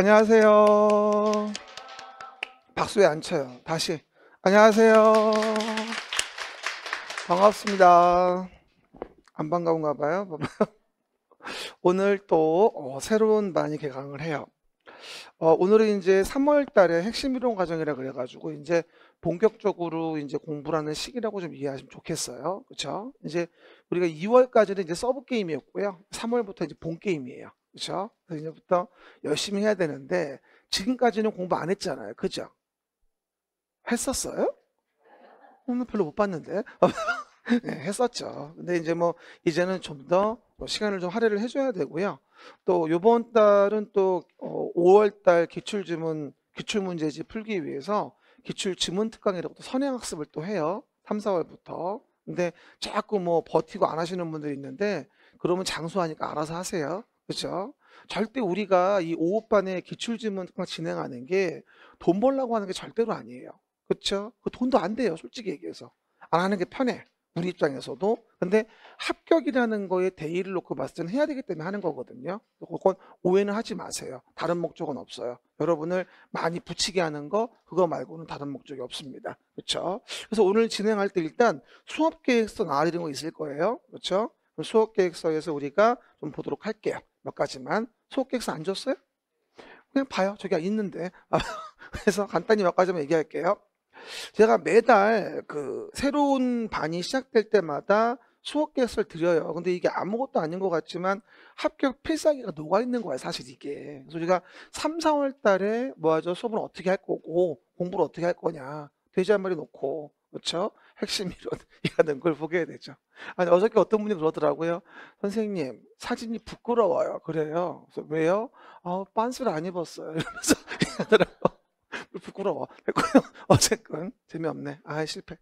안녕하세요. 박수에 안 쳐요. 다시. 안녕하세요. 반갑습니다. 안 반가운가 봐요. 오늘 또 어, 새로운 많이 개강을 해요. 어, 오늘은 이제 3월 달에 핵심 이론 과정이라 그래가지고 이제 본격적으로 이제 공부하는 시기라고 좀 이해하시면 좋겠어요. 그렇죠? 이제 우리가 2월까지는 이제 서브 게임이었고요. 3월부터 이제 본 게임이에요. 그죠? 그래서 이제부터 열심히 해야 되는데 지금까지는 공부 안 했잖아요. 그죠? 했었어요? 오늘 별로 못 봤는데. 네, 했었죠. 근데 이제 뭐 이제는 좀더 뭐 시간을 좀 할애를 해줘야 되고요. 또요번 달은 또 5월달 어, 기출지문 기출문제집 풀기 위해서 기출지문 특강이라고 또 선행학습을 또 해요. 3, 4월부터. 근데 자꾸 뭐 버티고 안 하시는 분들이 있는데 그러면 장수하니까 알아서 하세요. 그렇죠? 절대 우리가 이오후반에 기출지문 진행하는 게 돈 벌라고 하는 게 절대로 아니에요. 그렇죠? 그 돈도 안 돼요. 솔직히 얘기해서. 안 하는 게 편해. 우리 입장에서도. 근데 합격이라는 거에 대의를 놓고 봤을 때는 해야 되기 때문에 하는 거거든요. 그건 오해는 하지 마세요. 다른 목적은 없어요. 여러분을 많이 붙이게 하는 거 그거 말고는 다른 목적이 없습니다. 그렇죠? 그래서 오늘 진행할 때 일단 수업 계획서 나와 이는거 있을 거예요. 그렇죠? 수업 계획서에서 우리가 좀 보도록 할게요. 몇 가지만. 수업 계획서 안 줬어요? 그냥 봐요. 저기 아, 있는데. 그래서 간단히 몇 가지만 얘기할게요. 제가 매달 그 새로운 반이 시작될 때마다 수업 계획서를 드려요. 근데 이게 아무것도 아닌 것 같지만 합격 필살기가 녹아있는 거예요. 사실 이게. 그래서 제가 3, 4월 달에 뭐 하죠? 수업을 어떻게 할 거고 공부를 어떻게 할 거냐. 돼지한 마리 놓고. 그렇죠? 핵심 이론이라는 걸 보게 되죠. 아니 어저께 어떤 분이 그러더라고요. 선생님 사진이 부끄러워요. 그래요. 그래서 왜요? 아 반스를 안 입었어요. 이러면서 하더라고. 부끄러워. 했고요. 어쨌건 재미없네. 아 실패.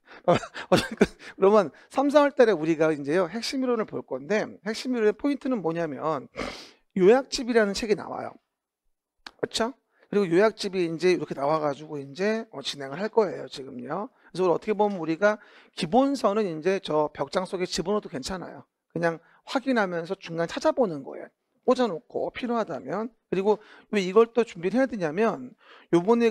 어쨌건 그러면 3, 4월 달에 우리가 이제요 핵심 이론을 볼 건데 핵심 이론의 포인트는 뭐냐면 요약집이라는 책이 나와요. 그렇죠? 그리고 요약집이 이제 이렇게 나와가지고 이제 어, 진행을 할 거예요 지금요. 그래서 어떻게 보면 우리가 기본선은 이제 저 벽장 속에 집어넣어도 괜찮아요. 그냥 확인하면서 중간 찾아보는 거예요. 꽂아놓고 필요하다면 그리고 왜 이걸 또 준비를 해야 되냐면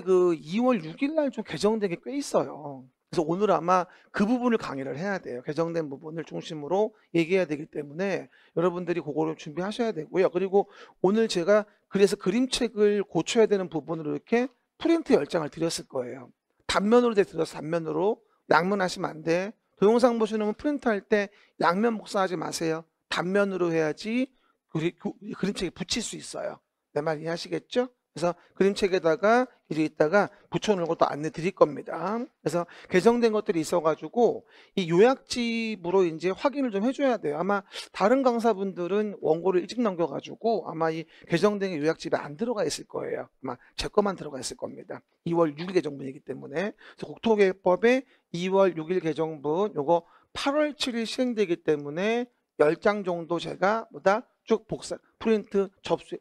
요번에 그 2월 6일 날 좀 개정된 게 꽤 있어요. 그래서 오늘 아마 그 부분을 강의를 해야 돼요. 개정된 부분을 중심으로 얘기해야 되기 때문에 여러분들이 그거를 준비하셔야 되고요. 그리고 오늘 제가 그래서 그림책을 고쳐야 되는 부분으로 이렇게 프린트 열장을 드렸을 거예요. 단면으로 됐어서 단면으로 양문하시면안 돼. 동영상 보시는 분 프린트할 때 양면 복사하지 마세요. 단면으로 해야지 그 그림책에 붙일 수 있어요. 내 말 이해하시겠죠? 그래서 그림책에다가 이제 이따가 붙여놓은 것도 안내 드릴 겁니다. 그래서 개정된 것들이 있어가지고 이 요약집으로 이제 확인을 좀 해줘야 돼요. 아마 다른 강사분들은 원고를 일찍 넘겨가지고 아마 이 개정된 요약집에 안 들어가 있을 거예요. 아마 제 것만 들어가 있을 겁니다. 2월 6일 개정분이기 때문에 그래서 국토계획법에 2월 6일 개정분 요거 8월 7일 시행되기 때문에 10장 정도 제가 뭐다 쭉 복사 프린트 접수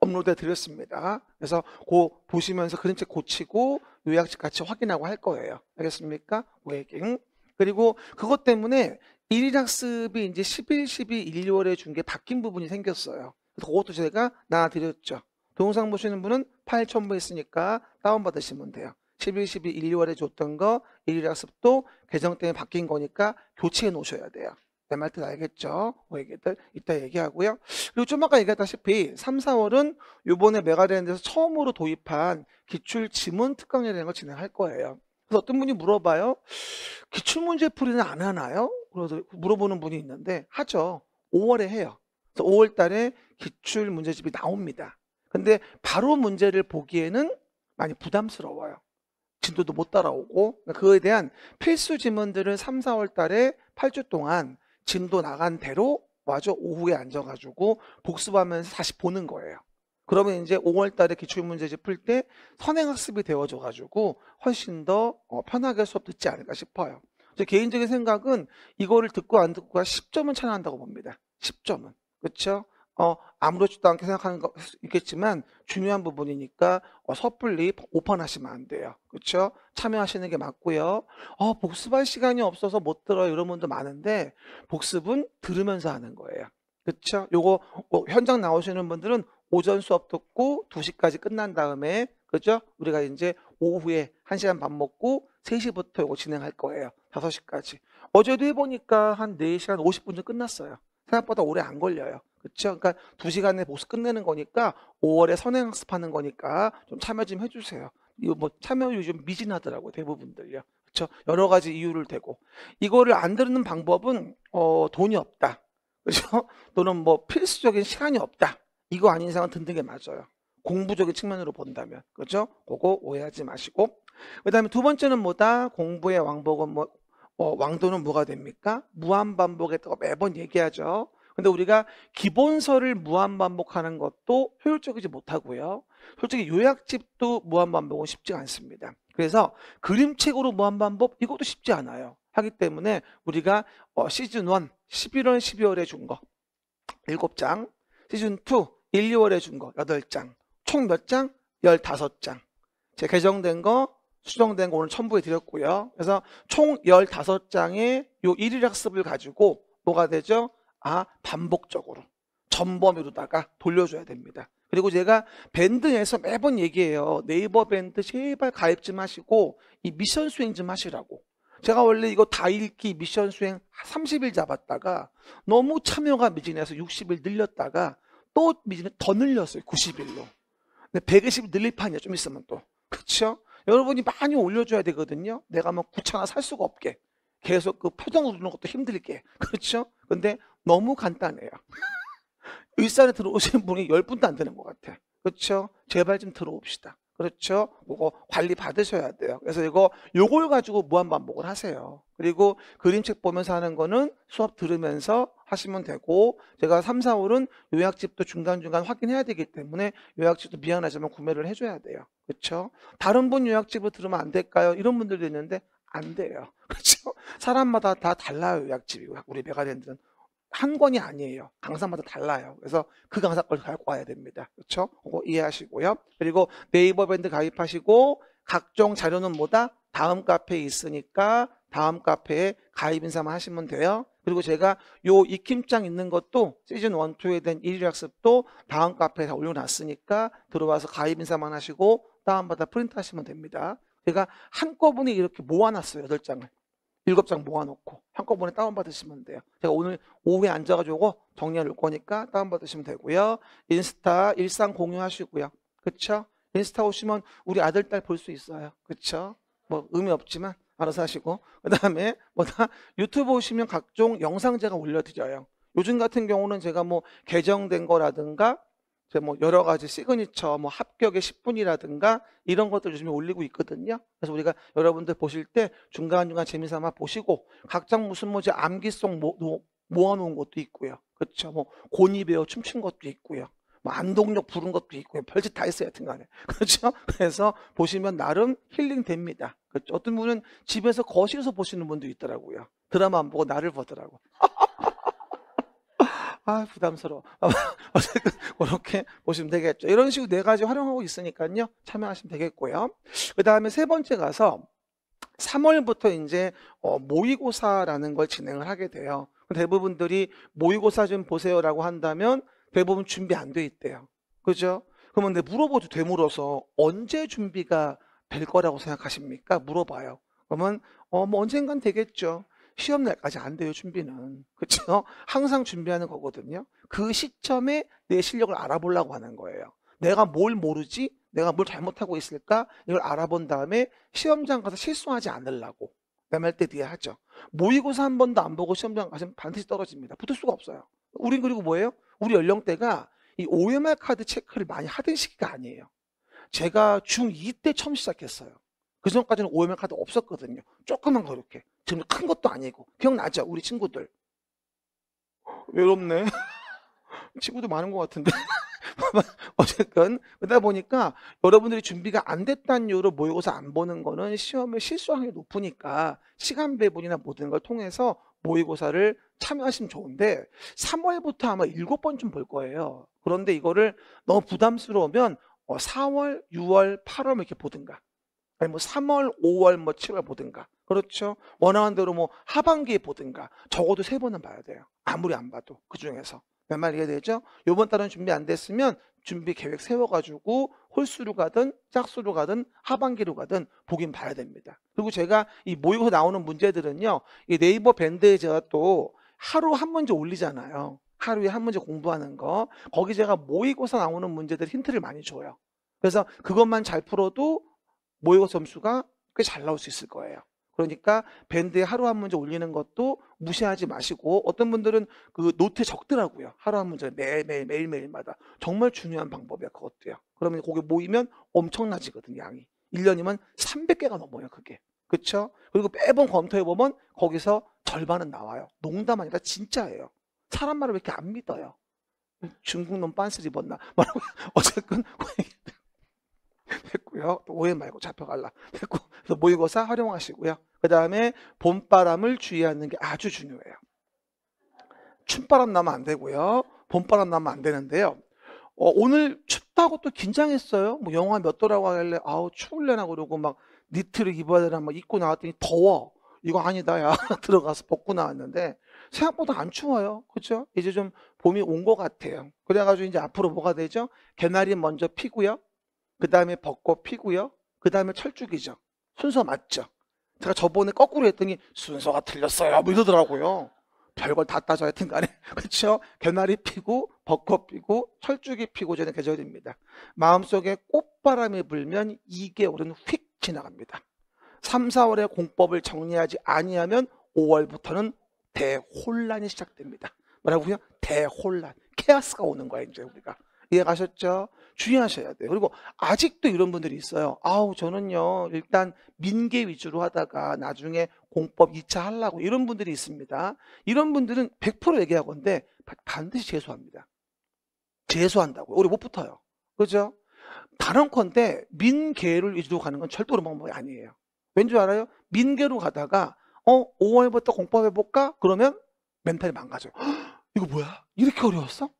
업로드 해 드렸습니다. 그래서 그 보시면서 그림책 고치고 요약집 같이 확인하고 할 거예요. 알겠습니까? 웨깅. 그리고 그것 때문에 1일 학습이 이제 11, 12, 1, 2월에 준 게 바뀐 부분이 생겼어요. 그것도 제가 나눠드렸죠. 동영상 보시는 분은 파일 첨부했으니까 다운받으시면 돼요. 11, 12, 1, 2월에 줬던 거 1일 학습도 개정 때문에 바뀐 거니까 교체해 놓으셔야 돼요. 내말뜻 알겠죠? 뭐 얘기들 이따 얘기하고요. 그리고 좀 아까 얘기했다시피 3, 4월은 요번에 메가랜드에서 처음으로 도입한 기출 지문 특강이라는 걸 진행할 거예요. 그래서 어떤 분이 물어봐요. 기출 문제 풀이는 안 하나요? 그래서 물어보는 분이 있는데 하죠. 5월에 해요. 그래서 5월 달에 기출 문제집이 나옵니다. 근데 바로 문제를 보기에는 많이 부담스러워요. 진도도 못 따라오고 그러니까 그거에 대한 필수 지문들은 3, 4월 달에 8주 동안 진도 나간 대로 와줘 오후에 앉아가지고 복습하면서 다시 보는 거예요. 그러면 이제 5월 달에 기출문제집 풀 때 선행학습이 되어줘가지고 훨씬 더 어, 편하게 수업 듣지 않을까 싶어요. 제 개인적인 생각은 이거를 듣고 안 듣고가 10점은 차이난다고 봅니다. 10점은. 그렇죠? 어, 아무렇지도 않게 생각하는 거 있겠지만 중요한 부분이니까 어, 섣불리 오판하시면 안 돼요. 그렇죠? 참여하시는 게 맞고요. 어, 복습할 시간이 없어서 못 들어요. 이런 분도 많은데 복습은 들으면서 하는 거예요. 그렇죠? 요거 어, 현장 나오시는 분들은 오전 수업 듣고 2시까지 끝난 다음에 그죠 우리가 이제 오후에 1시간 밥 먹고 3시부터 이거 진행할 거예요. 5시까지. 어제도 해보니까 한 4시간 50분 쯤 끝났어요. 생각보다 오래 안 걸려요. 그렇죠? 그러니까 두 시간에 복습 뭐 끝내는 거니까 5월에 선행학습하는 거니까 좀 참여 좀 해주세요. 이거 뭐 참여율이 좀 미진하더라고요 대부분들요. 그렇죠? 여러 가지 이유를 대고 이거를 안들는 방법은 어, 돈이 없다. 그렇죠? 또는 뭐 필수적인 시간이 없다. 이거 아닌 이상은 듣는 게 맞아요. 공부적인 측면으로 본다면 그렇죠? 그거 오해하지 마시고 그다음에 두 번째는 뭐다? 공부의 왕복은 뭐 어, 왕도는 뭐가 됩니까? 무한 반복에 또 매번 얘기하죠. 근데 우리가 기본서를 무한 반복하는 것도 효율적이지 못하고요. 솔직히 요약집도 무한 반복은 쉽지 않습니다. 그래서 그림책으로 무한 반복 이것도 쉽지 않아요. 하기 때문에 우리가 어, 시즌 1 11월 12월에 준 거 7장, 시즌 2 1, 2월에 준 거 8장, 총 몇 장? 15장. 제 개정된 거 수정된 거 오늘 첨부해 드렸고요. 그래서 총 15장의 요 1일 학습을 가지고 뭐가 되죠? 아, 반복적으로 전범위로다가 돌려줘야 됩니다. 그리고 제가 밴드에서 매번 얘기해요. 네이버 밴드 제발 가입 좀 하시고 이 미션 수행 좀 하시라고. 제가 원래 이거 다 읽기 미션 수행 30일 잡았다가 너무 참여가 미진해서 60일 늘렸다가 또 미진을 더 늘렸어요. 90일로. 근데 120일 늘릴 판이야. 좀 있으면 또. 그렇죠? 여러분이 많이 올려줘야 되거든요. 내가 뭐구천 원살 수가 없게. 계속 그 표정 누르는 것도 힘들게. 그렇죠? 근데 너무 간단해요. 일산에 들어오신 분이 1분도안 되는 것 같아. 그렇죠? 제발 좀 들어옵시다. 그렇죠? 그거 관리 받으셔야 돼요. 그래서 이거 요걸 가지고 무한 반복을 하세요. 그리고 그림책 보면서 하는 거는 수업 들으면서 하시면 되고 제가 3, 4월은 요약집도 중간중간 확인해야 되기 때문에 요약집도 미안하지만 구매를 해줘야 돼요. 그렇죠? 다른 분 요약집을 들으면 안 될까요? 이런 분들도 있는데 안 돼요. 그렇죠? 사람마다 다 달라요, 요약집이. 우리 메가랜드는 한 권이 아니에요. 강사마다 달라요. 그래서 그 강사 걸 갖고 와야 됩니다. 그렇죠? 그거 이해하시고요. 그리고 네이버 밴드 가입하시고 각종 자료는 뭐다? 다음 카페에 있으니까 다음 카페에 가입 인사만 하시면 돼요. 그리고 제가 요 익힘장 있는 것도 시즌 1, 2에 대한 1일 학습도 다음 카페에 다 올려놨으니까 들어와서 가입 인사만 하시고 다운받아 프린트 하시면 됩니다. 제가 한꺼번에 이렇게 모아놨어요. 8장을. 일곱 장 모아놓고 한꺼번에 다운받으시면 돼요. 제가 오늘 오후에 앉아가지고 정리할 거니까 다운받으시면 되고요. 인스타 일상 공유하시고요. 그쵸? 인스타 오시면 우리 아들, 딸 볼 수 있어요. 그쵸? 뭐 의미 없지만 알아서 하시고. 그 다음에 뭐다 유튜브 오시면 각종 영상 제가 올려드려요. 요즘 같은 경우는 제가 뭐 개정된 거라든가 뭐 여러 가지 시그니처 뭐 합격의 10분이라든가 이런 것들 요즘에 올리고 있거든요. 그래서 우리가 여러분들 보실 때 중간중간 재미삼아 보시고 각장 무슨 뭐지 암기속 모, 모, 아놓은 것도 있고요. 그렇죠. 뭐 고니 배워 춤춘 것도 있고요. 뭐 안동역 부른 것도 있고요. 별짓 다 있어요. 하여튼간에. 그렇죠. 그래서 보시면 나름 힐링됩니다. 그렇죠? 어떤 분은 집에서 거실에서 보시는 분도 있더라고요. 드라마 안 보고 나를 보더라고. 아, 부담스러워. 어쨌든, 그렇게 보시면 되겠죠. 이런 식으로 네 가지 활용하고 있으니까요. 참여하시면 되겠고요. 그 다음에 세 번째 가서 3월부터 이제 어, 모의고사라는 걸 진행을 하게 돼요. 대부분들이 모의고사 좀 보세요라고 한다면 대부분 준비 안 돼 있대요. 그죠? 그러면 내 물어보도 되물어서 언제 준비가 될 거라고 생각하십니까? 물어봐요. 그러면 어, 뭐 언젠간 되겠죠. 시험날까지 안 돼요, 준비는. 그렇죠? 항상 준비하는 거거든요. 그 시점에 내 실력을 알아보려고 하는 거예요. 내가 뭘 모르지? 내가 뭘 잘못하고 있을까? 이걸 알아본 다음에 시험장 가서 실수하지 않으려고. 남할 때 뒤에 하죠. 모의고사 한 번도 안 보고 시험장 가시면 반드시 떨어집니다. 붙을 수가 없어요. 우린 그리고 뭐예요? 우리 연령대가 이 OMR 카드 체크를 많이 하던 시기가 아니에요. 제가 중2 때 처음 시작했어요. 그 전까지는 OMR 카드 없었거든요. 조금만 그렇게. 지금 큰 것도 아니고 기억나죠? 우리 친구들 외롭네 친구도 많은 것 같은데 어쨌든 그러다 보니까 여러분들이 준비가 안 됐다는 이유로 모의고사 안 보는 거는 시험에실수하기 높으니까 시간 배분이나 모든 걸 통해서 모의고사를 참여하시면 좋은데 3월부터 아마 7번쯤 볼 거예요 그런데 이거를 너무 부담스러우면 4월, 6월, 8월 이렇게 보든가 아니 뭐 3월, 5월, 뭐 7월 보든가. 그렇죠? 원하는 대로 뭐 하반기에 보든가. 적어도 세 번은 봐야 돼요. 아무리 안 봐도 그 중에서. 몇말 이해되죠? 요번 달은 준비 안 됐으면 준비 계획 세워가지고 홀수로 가든 짝수로 가든 하반기로 가든 보긴 봐야 됩니다. 그리고 제가 이 모의고사 나오는 문제들은요. 이 네이버 밴드에 제가 또 하루 한 문제 올리잖아요. 하루에 한 문제 공부하는 거. 거기 제가 모의고사 나오는 문제들 힌트를 많이 줘요. 그래서 그것만 잘 풀어도 모의고사 점수가 꽤 잘 나올 수 있을 거예요. 그러니까 밴드에 하루 한 문제 올리는 것도 무시하지 마시고 어떤 분들은 그 노트에 적더라고요. 하루 한 문제 매일매일 매일매일마다 정말 중요한 방법이야 그것도요. 그러면 거기 모이면 엄청나지거든요 양이. 1년이면 300개가 넘어요 그게. 그렇죠? 그리고 매번 검토해보면 거기서 절반은 나와요. 농담 아니라 진짜예요. 사람 말을 왜 이렇게 안 믿어요? 중국놈 빤스리 벗나? 뭐라고 어쨌든 했고요. 오해 말고 잡혀갈라 했고 모의고사 활용하시고요. 그 다음에 봄바람을 주의하는 게 아주 중요해요. 춘바람 나면 안 되고요. 봄바람 나면 안 되는데요. 어, 오늘 춥다고 또 긴장했어요. 뭐영화몇 도라고 하길래 아우 추울려나 그러고 막 니트를 입어야 되나 막 입고 나왔더니 더워. 이거 아니다 야 들어가서 벗고 나왔는데 생각보다 안 추워요. 그렇죠? 이제 좀 봄이 온 것 같아요. 그래가지고 이제 앞으로 뭐가 되죠? 개나리 먼저 피고요. 그 다음에 벚꽃 피고요. 그 다음에 철쭉이죠. 순서 맞죠. 제가 저번에 거꾸로 했더니 순서가 틀렸어요. 뭐 이러더라고요. 별걸 다 따져야 하여튼 간에. 그렇죠 개나리 피고, 벚꽃 피고, 철쭉이 피고 저는 계절입니다. 마음속에 꽃바람이 불면 2개월은 휙 지나갑니다. 3, 4월에 공법을 정리하지 아니하면 5월부터는 대혼란이 시작됩니다. 뭐라고요? 대혼란. 케아스가 오는 거야, 이제 우리가. 이해가셨죠? 주의하셔야 돼요. 그리고 아직도 이런 분들이 있어요. 아우 저는요 일단 민계 위주로 하다가 나중에 공법 2차 하려고 이런 분들이 있습니다. 이런 분들은 100% 얘기하건데 반드시 재수합니다. 재수한다고 우리 못 붙어요. 그죠? 단언컨대 민계를 위주로 가는 건 절대로 방법이 아니에요. 왠 줄 알아요? 민계로 가다가 어 5월부터 공법 해볼까? 그러면 멘탈이 망가져요. 이거 뭐야? 이렇게 어려웠어?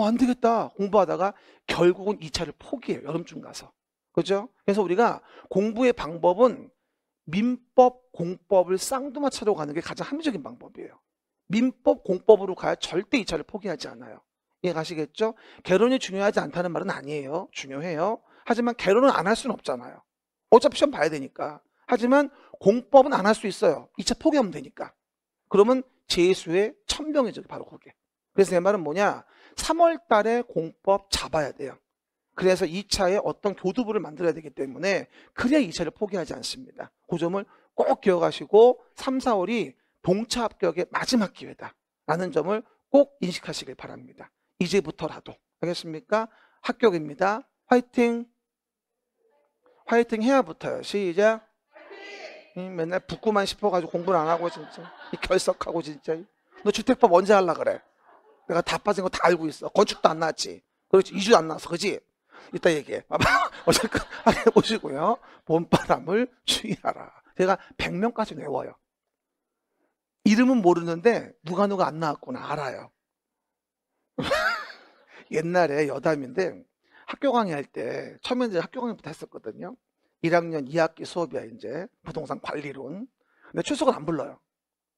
어, 안 되겠다. 공부하다가 결국은 2 차를 포기해요. 여름쯤 가서. 그죠? 그래서 우리가 공부의 방법은 민법, 공법을 쌍두마차로 가는 게 가장 합리적인 방법이에요. 민법, 공법으로 가야 절대 2 차를 포기하지 않아요. 이해가시겠죠? 개론이 중요하지 않다는 말은 아니에요. 중요해요. 하지만 개론은 안 할 수는 없잖아요. 어차피 시험 봐야 되니까. 하지만 공법은 안 할 수 있어요. 2차 포기하면 되니까. 그러면 재수의 천명의 적이 바로 그게. 그래서 내 말은 뭐냐? 3월 달에 공법 잡아야 돼요. 그래서 2차에 어떤 교두부를 만들어야 되기 때문에 그래야 2차를 포기하지 않습니다. 그 점을 꼭 기억하시고 3, 4월이 동차 합격의 마지막 기회다. 라는 점을 꼭 인식하시길 바랍니다. 이제부터라도. 알겠습니까? 합격입니다. 화이팅! 화이팅 해야부터요. 시작! 응, 맨날 붙고만 싶어가지고 공부를 안 하고 진짜. 결석하고 진짜. 너 주택법 언제 할라 그래? 내가 다 빠진 거 다 알고 있어. 건축도 안 나왔지. 그렇지. 이주도 안 나왔어. 그지? 이따 얘기해. 어쨌든 해보시고요. 봄바람을 주의하라. 제가 100명까지 외워요. 이름은 모르는데 누가 누가 안 나왔구나. 알아요. 옛날에 여담인데 학교 강의할 때 처음에 이제 학교 강의부터 했었거든요. 1학년 2학기 수업이야 이제 부동산 관리론. 근데 최석은안 불러요.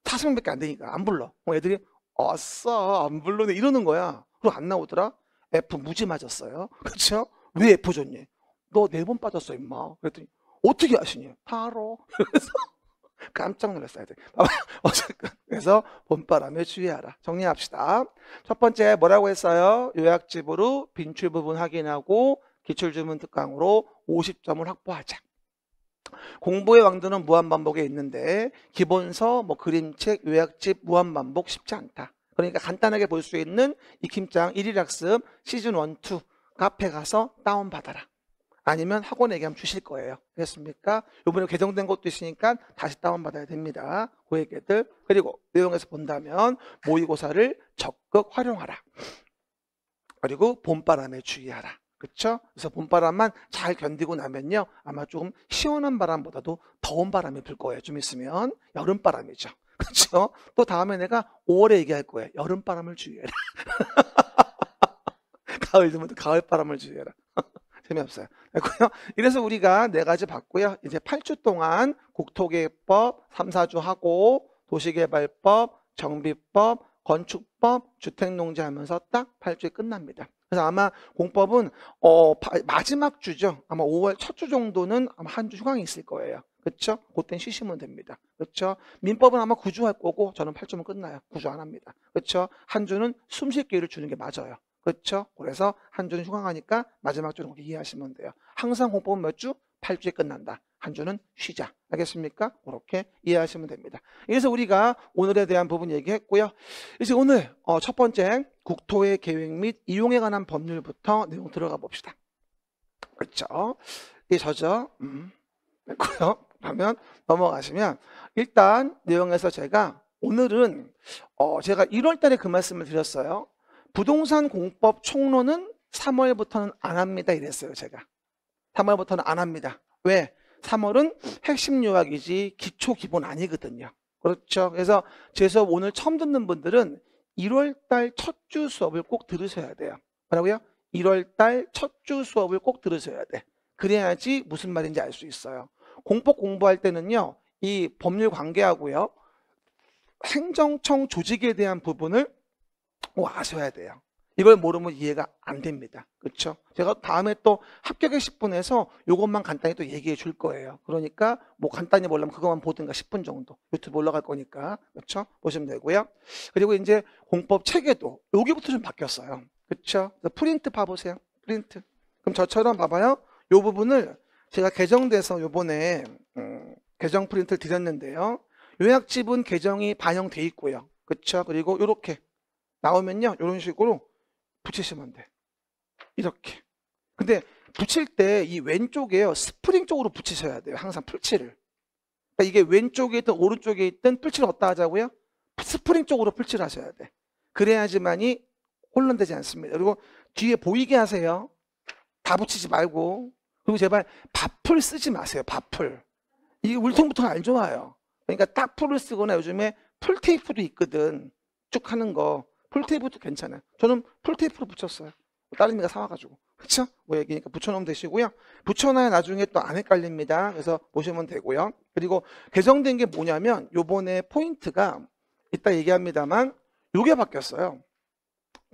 40명밖에 안 되니까 안 불러. 뭐 애들이 아싸 안 불러내 이러는 거야. 그리고 안 나오더라. F 무지 맞았어요. 그렇죠? 왜 F 줬니? 너 네 번 빠졌어 임마. 그랬더니 어떻게 아시니? 바로. 그래서 깜짝 놀랐어야 돼. 어쨌든 그래서 봄바람에 주의하라. 정리합시다. 첫 번째 뭐라고 했어요? 요약집으로 빈출 부분 확인하고 기출주문 특강으로 50점을 확보하자. 공부의 왕도는 무한반복에 있는데 기본서, 뭐 그림책, 요약집, 무한반복 쉽지 않다. 그러니까 간단하게 볼 수 있는 익힘장 1일 학습 시즌 1, 2 카페 가서 다운받아라. 아니면 학원에 얘기하면 주실 거예요. 그렇습니까? 요번에 개정된 것도 있으니까 다시 다운받아야 됩니다. 그 얘기들. 그리고 내용에서 본다면 모의고사를 적극 활용하라. 그리고 봄바람에 주의하라. 그렇죠? 그래서 봄바람만 잘 견디고 나면요. 아마 조금 시원한 바람보다도 더운 바람이 불 거예요. 좀 있으면 여름바람이죠. 그렇죠? 또 다음에 내가 5월에 얘기할 거예요. 여름바람을 주의해라. 가을 되면 또 가을바람을 주의해라. 재미없어요. 됐고요. 이래서 우리가 네 가지 봤고요. 이제 8주 동안 국토계획법 3, 4주 하고 도시개발법, 정비법, 건축법, 주택농지 하면서 딱 8주에 끝납니다. 그래서 아마 공법은 어, 마지막 주죠. 아마 5월 첫 주 정도는 아마 한주 휴강이 있을 거예요. 그렇죠? 그땐 쉬시면 됩니다. 그렇죠? 민법은 아마 9주 할 거고 저는 8주면 끝나요. 9주 안 합니다. 그렇죠? 한 주는 숨 쉴 기회를 주는 게 맞아요. 그렇죠? 그래서 한 주는 휴강하니까 마지막 주는 그렇게 이해하시면 돼요. 항상 공법은 몇 주? 8주에 끝난다. 한 주는 쉬자. 알겠습니까? 그렇게 이해하시면 됩니다. 그래서 우리가 오늘에 대한 부분 얘기했고요. 이제 오늘 어, 첫 번째 국토의 계획 및 이용에 관한 법률부터 내용 들어가 봅시다. 그렇죠? 이 저저 음, 됐고요. 그러면 넘어가시면 일단 내용에서 제가 오늘은 어, 제가 1월 달에 그 말씀을 드렸어요. 부동산 공법 총론은 3월부터는 안 합니다 이랬어요 제가 3월부터는 안 합니다 왜? 3월은 핵심 요약이지 기초 기본 아니거든요. 그렇죠. 그래서 제 수업 오늘 처음 듣는 분들은 1월 달첫 주 수업을 꼭 들으셔야 돼요. 뭐라고요? 1월 달첫 주 수업을 꼭 들으셔야 돼. 그래야지 무슨 말인지 알 수 있어요. 공법 공부할 때는요. 이 법률 관계하고요. 행정청 조직에 대한 부분을 아셔야 돼요. 이걸 모르면 이해가 안 됩니다. 그렇죠? 제가 다음에 또 합격의 10분에서 이것만 간단히 또 얘기해 줄 거예요. 그러니까 뭐 간단히 몰라면 그것만 보든가 10분 정도 유튜브 올라갈 거니까 그렇죠? 보시면 되고요. 그리고 이제 공법 체계도 여기부터 좀 바뀌었어요. 그렇죠? 프린트 봐보세요. 프린트. 그럼 저처럼 봐봐요. 이 부분을 제가 개정돼서 요번에 음, 개정 프린트를 드렸는데요. 요약집은 개정이 반영돼 있고요. 그렇죠? 그리고 이렇게 나오면요. 이런 식으로 붙이시면 돼. 이렇게. 근데 붙일 때 이왼쪽에 스프링 쪽으로 붙이셔야 돼요. 항상 풀칠을. 그러니까 이게 왼쪽에 있든 오른쪽에 있든 풀칠을 어디다 하자고요? 스프링 쪽으로 풀칠 하셔야 돼. 그래야지만이 혼란되지 않습니다. 그리고 뒤에 보이게 하세요. 다 붙이지 말고. 그리고 제발 밥풀 쓰지 마세요. 밥풀. 이게 울퉁불퉁 안 좋아요. 그러니까 딱 풀을 쓰거나 요즘에 풀테이프도 있거든. 쭉 하는 거. 풀테이프도 괜찮아요. 저는 풀테이프로 붙였어요. 딸내미가 사와가지고. 그쵸? 뭐 얘기니까 붙여놓으면 되시고요. 붙여놔야 나중에 또 안 헷갈립니다. 그래서 보시면 되고요. 그리고 개정된 게 뭐냐면 요번에 포인트가 이따 얘기합니다만 요게 바뀌었어요.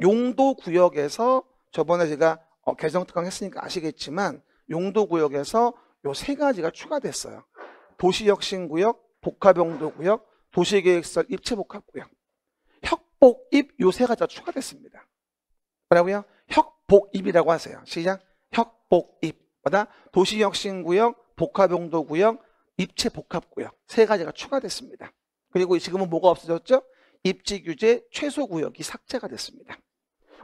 용도 구역에서 저번에 제가 어, 개정 특강 했으니까 아시겠지만 용도 구역에서 요 세 가지가 추가됐어요. 도시혁신구역, 복합용도구역, 도시계획설 입체복합구역. 혁복, 입, 요 세 가지가 추가됐습니다. 뭐라고요? 혁복, 입이라고 하세요. 시작. 혁복, 입. 뭐다? 도시혁신구역, 복합용도구역, 입체복합구역. 세 가지가 추가됐습니다. 그리고 지금은 뭐가 없어졌죠? 입지규제 최소구역이 삭제가 됐습니다.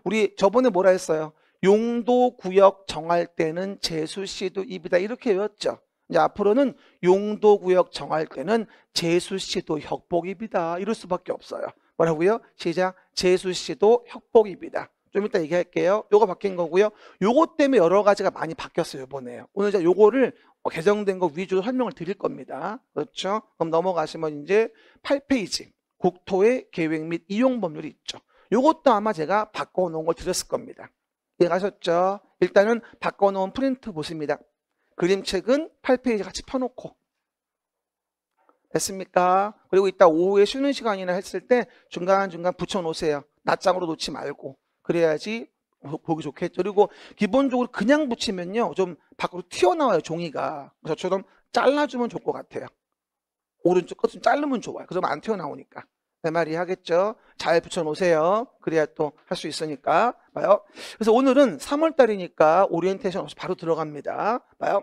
우리 저번에 뭐라 했어요? 용도구역 정할 때는 제수씨도 입이다. 이렇게 외웠죠. 이제 앞으로는 용도구역 정할 때는 제수씨도 혁복입이다. 이럴 수밖에 없어요. 뭐라고요? 시작. 제수 씨도 협복입니다. 좀 이따 얘기할게요. 요거 바뀐 거고요. 요거 때문에 여러 가지가 많이 바뀌었어요, 이번에. 오늘 제가 요거를 개정된 거 위주로 설명을 드릴 겁니다. 그렇죠? 그럼 넘어가시면 이제 8페이지. 국토의 계획 및 이용 법률이 있죠. 요것도 아마 제가 바꿔놓은 걸 드렸을 겁니다. 이해가셨죠? 일단은 바꿔놓은 프린트 보십니다. 그림책은 8페이지 같이 펴놓고 됐습니까? 그리고 이따 오후에 쉬는 시간이나 했을 때 중간중간 붙여놓으세요. 낮잠으로 놓지 말고. 그래야지 보기 좋겠죠. 그리고 기본적으로 그냥 붙이면요. 좀 밖으로 튀어나와요, 종이가. 저처럼 잘라주면 좋을 것 같아요. 오른쪽 끝은 자르면 좋아요. 그러면 안 튀어나오니까. 내 말이 하겠죠. 잘 붙여놓으세요. 그래야 또 할 수 있으니까. 봐요. 그래서 오늘은 3월달이니까 오리엔테이션 없이 바로 들어갑니다. 봐요.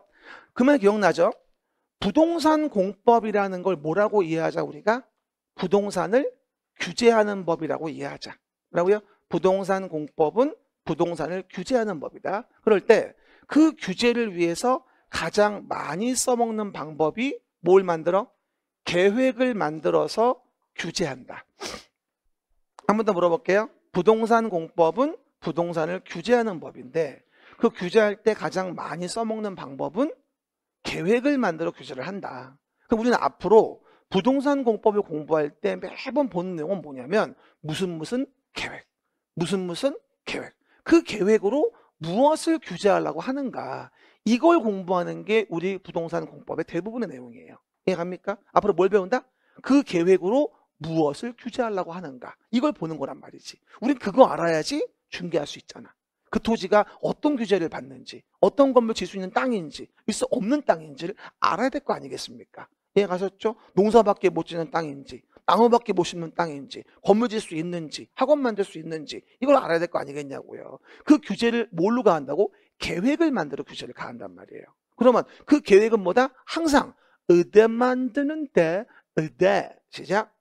금액 그 기억나죠? 부동산 공법이라는 걸 뭐라고 이해하자 우리가? 부동산을 규제하는 법이라고 이해하자. 라고요? 부동산 공법은 부동산을 규제하는 법이다. 그럴 때 그 규제를 위해서 가장 많이 써먹는 방법이 뭘 만들어? 계획을 만들어서 규제한다. 한 번 더 물어볼게요. 부동산 공법은 부동산을 규제하는 법인데 그 규제할 때 가장 많이 써먹는 방법은 계획을 만들어 규제를 한다. 그럼 우리는 앞으로 부동산 공법을 공부할 때 매번 보는 내용은 뭐냐면 무슨 무슨 계획, 무슨 무슨 계획. 그 계획으로 무엇을 규제하려고 하는가. 이걸 공부하는 게 우리 부동산 공법의 대부분의 내용이에요. 이해갑니까? 앞으로 뭘 배운다? 그 계획으로 무엇을 규제하려고 하는가. 이걸 보는 거란 말이지. 우린 그거 알아야지 중개할 수 있잖아. 그 토지가 어떤 규제를 받는지 어떤 건물 지수 있는 땅인지 있어 없는 땅인지를 알아야 될 거 아니겠습니까? 예, 가셨죠? 농사밖에 못 짓는 땅인지 나무밖에 못 심는 땅인지 건물 질 수 있는지 학원 만들 수 있는지 이걸 알아야 될 거 아니겠냐고요. 그 규제를 뭘로 가한다고? 계획을 만들어 규제를 가한단 말이에요. 그러면 그 계획은 뭐다? 항상 의대 만드는데 의대 시작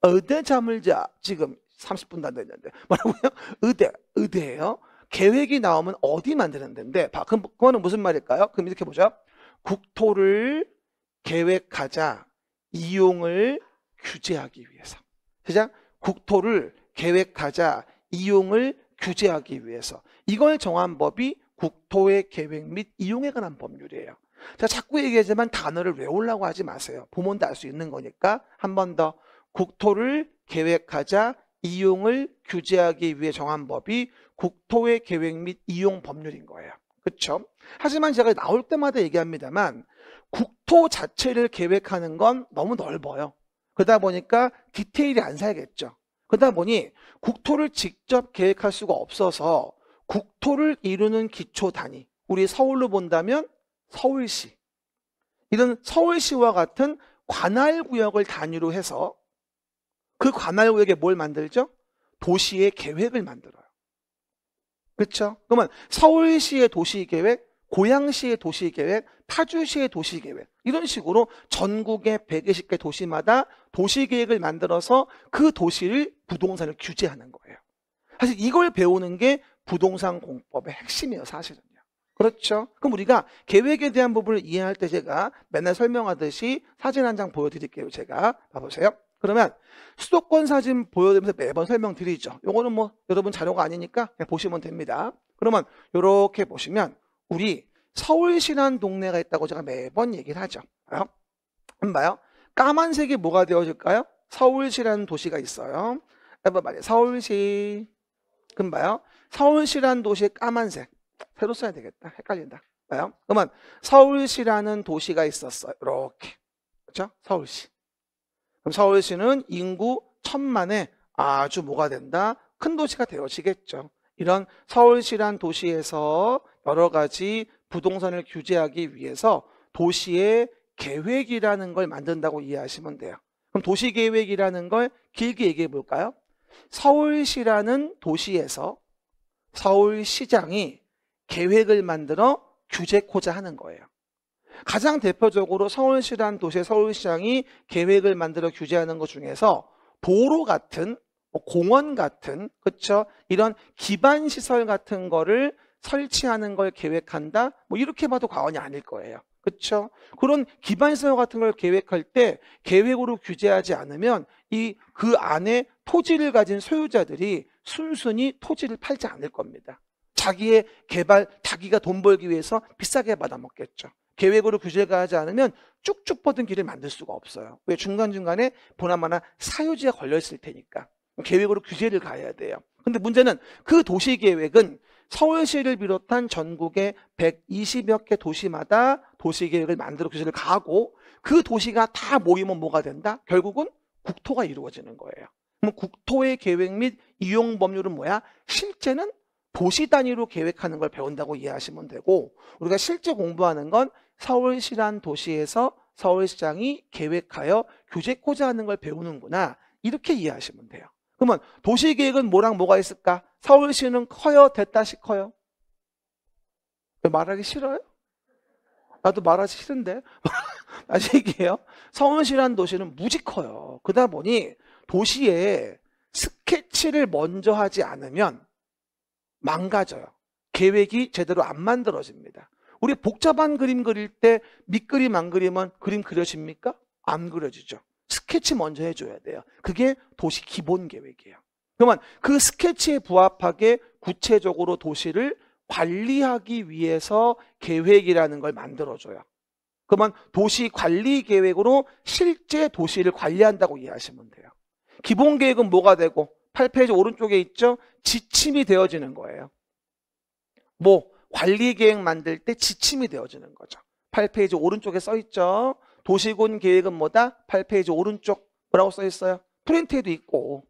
의대 잠을 자 지금 30분도 안 되는데. 뭐라고요? 의대, 의대예요. 계획이 나오면 어디 만드는 데인데, 그럼 그거는 무슨 말일까요? 그럼 이렇게 보죠. 국토를 계획하자, 이용을 규제하기 위해서. 시작. 국토를 계획하자, 이용을 규제하기 위해서. 이걸 정한 법이 국토의 계획 및 이용에 관한 법률이에요. 자, 자꾸 얘기하지만 단어를 외우려고 하지 마세요. 부모도 알 수 있는 거니까 한 번 더. 국토를 계획하자, 이용을 규제하기 위해 정한 법이 국토의 계획 및 이용 법률인 거예요. 그렇죠? 하지만 제가 나올 때마다 얘기합니다만 국토 자체를 계획하는 건 너무 넓어요. 그러다 보니까 디테일이 안 살겠죠. 그러다 보니 국토를 직접 계획할 수가 없어서 국토를 이루는 기초 단위, 우리 서울로 본다면 서울시, 이런 서울시와 같은 관할 구역을 단위로 해서 그 관할구역에 뭘 만들죠? 도시의 계획을 만들어요. 그렇죠? 그러면 서울시의 도시계획, 고양시의 도시계획, 파주시의 도시계획 이런 식으로 전국의 120개 도시마다 도시계획을 만들어서 그 도시를 부동산을 규제하는 거예요. 사실 이걸 배우는 게 부동산 공법의 핵심이에요, 사실은요. 그렇죠? 그럼 우리가 계획에 대한 부분을 이해할 때 제가 맨날 설명하듯이 사진 한 장 보여드릴게요, 제가. 봐보세요. 그러면 수도권 사진 보여드리면서 매번 설명드리죠. 요거는 뭐 여러분 자료가 아니니까 그냥 보시면 됩니다. 그러면 이렇게 보시면 우리 서울시란 동네가 있다고 제가 매번 얘기를 하죠. 봐요? 봐요? 까만색이 뭐가 되어질까요? 서울시란 도시가 있어요. 해봐 말이요 서울시. 그럼 봐요. 서울시라 도시의 까만색. 새로 써야 되겠다. 헷갈린다. 봐요. 그러면 서울시라는 도시가 있었어요. 이렇게. 그렇죠? 서울시. 그럼 서울시는 인구 천만에 아주 뭐가 된다? 큰 도시가 되어지겠죠. 이런 서울시란 도시에서 여러 가지 부동산을 규제하기 위해서 도시의 계획이라는 걸 만든다고 이해하시면 돼요. 그럼 도시 계획이라는 걸 길게 얘기해 볼까요? 서울시라는 도시에서 서울시장이 계획을 만들어 규제 코자 하는 거예요. 가장 대표적으로 서울시란 도시 의 서울시장이 계획을 만들어 규제하는 것 중에서 도로 같은 뭐 공원 같은 그렇죠 이런 기반 시설 같은 거를 설치하는 걸 계획한다 뭐 이렇게 봐도 과언이 아닐 거예요 그렇죠 그런 기반 시설 같은 걸 계획할 때 계획으로 규제하지 않으면 이 그 안에 토지를 가진 소유자들이 순순히 토지를 팔지 않을 겁니다 자기의 개발 자기가 돈 벌기 위해서 비싸게 받아먹겠죠 계획으로 규제가 하지 않으면 쭉쭉 뻗은 길을 만들 수가 없어요. 왜 중간중간에 보나마나 사유지에 걸려있을 테니까. 계획으로 규제를 가야 돼요. 근데 문제는 그 도시계획은 서울시를 비롯한 전국의 120여 개 도시마다 도시계획을 만들어 규제를 가고 하그 도시가 다 모이면 뭐가 된다? 결국은 국토가 이루어지는 거예요. 그럼 국토의 계획 및 이용 법률은 뭐야? 실제는 도시 단위로 계획하는 걸 배운다고 이해하시면 되고 우리가 실제 공부하는 건 서울시란 도시에서 서울시장이 계획하여 교재 코드하는 걸 배우는구나 이렇게 이해하시면 돼요. 그러면 도시계획은 뭐랑 뭐가 있을까? 서울시는 커요? 됐다시 커요? 말하기 싫어요? 나도 말하기 싫은데 다시 얘기해요. 서울시란 도시는 무지 커요. 그러다 보니 도시에 스케치를 먼저 하지 않으면 망가져요. 계획이 제대로 안 만들어집니다. 우리 복잡한 그림 그릴 때 밑그림 안 그리면 그림 그려집니까? 안 그려지죠. 스케치 먼저 해줘야 돼요. 그게 도시 기본 계획이에요. 그러면 그 스케치에 부합하게 구체적으로 도시를 관리하기 위해서 계획이라는 걸 만들어줘요. 그러면 도시 관리 계획으로 실제 도시를 관리한다고 이해하시면 돼요. 기본 계획은 뭐가 되고 8페이지 오른쪽에 있죠? 지침이 되어지는 거예요. 뭐 관리 계획 만들 때 지침이 되어지는 거죠. 8페이지 오른쪽에 써 있죠. 도시군 계획은 뭐다? 8페이지 오른쪽 뭐라고 써 있어요? 프린트에도 있고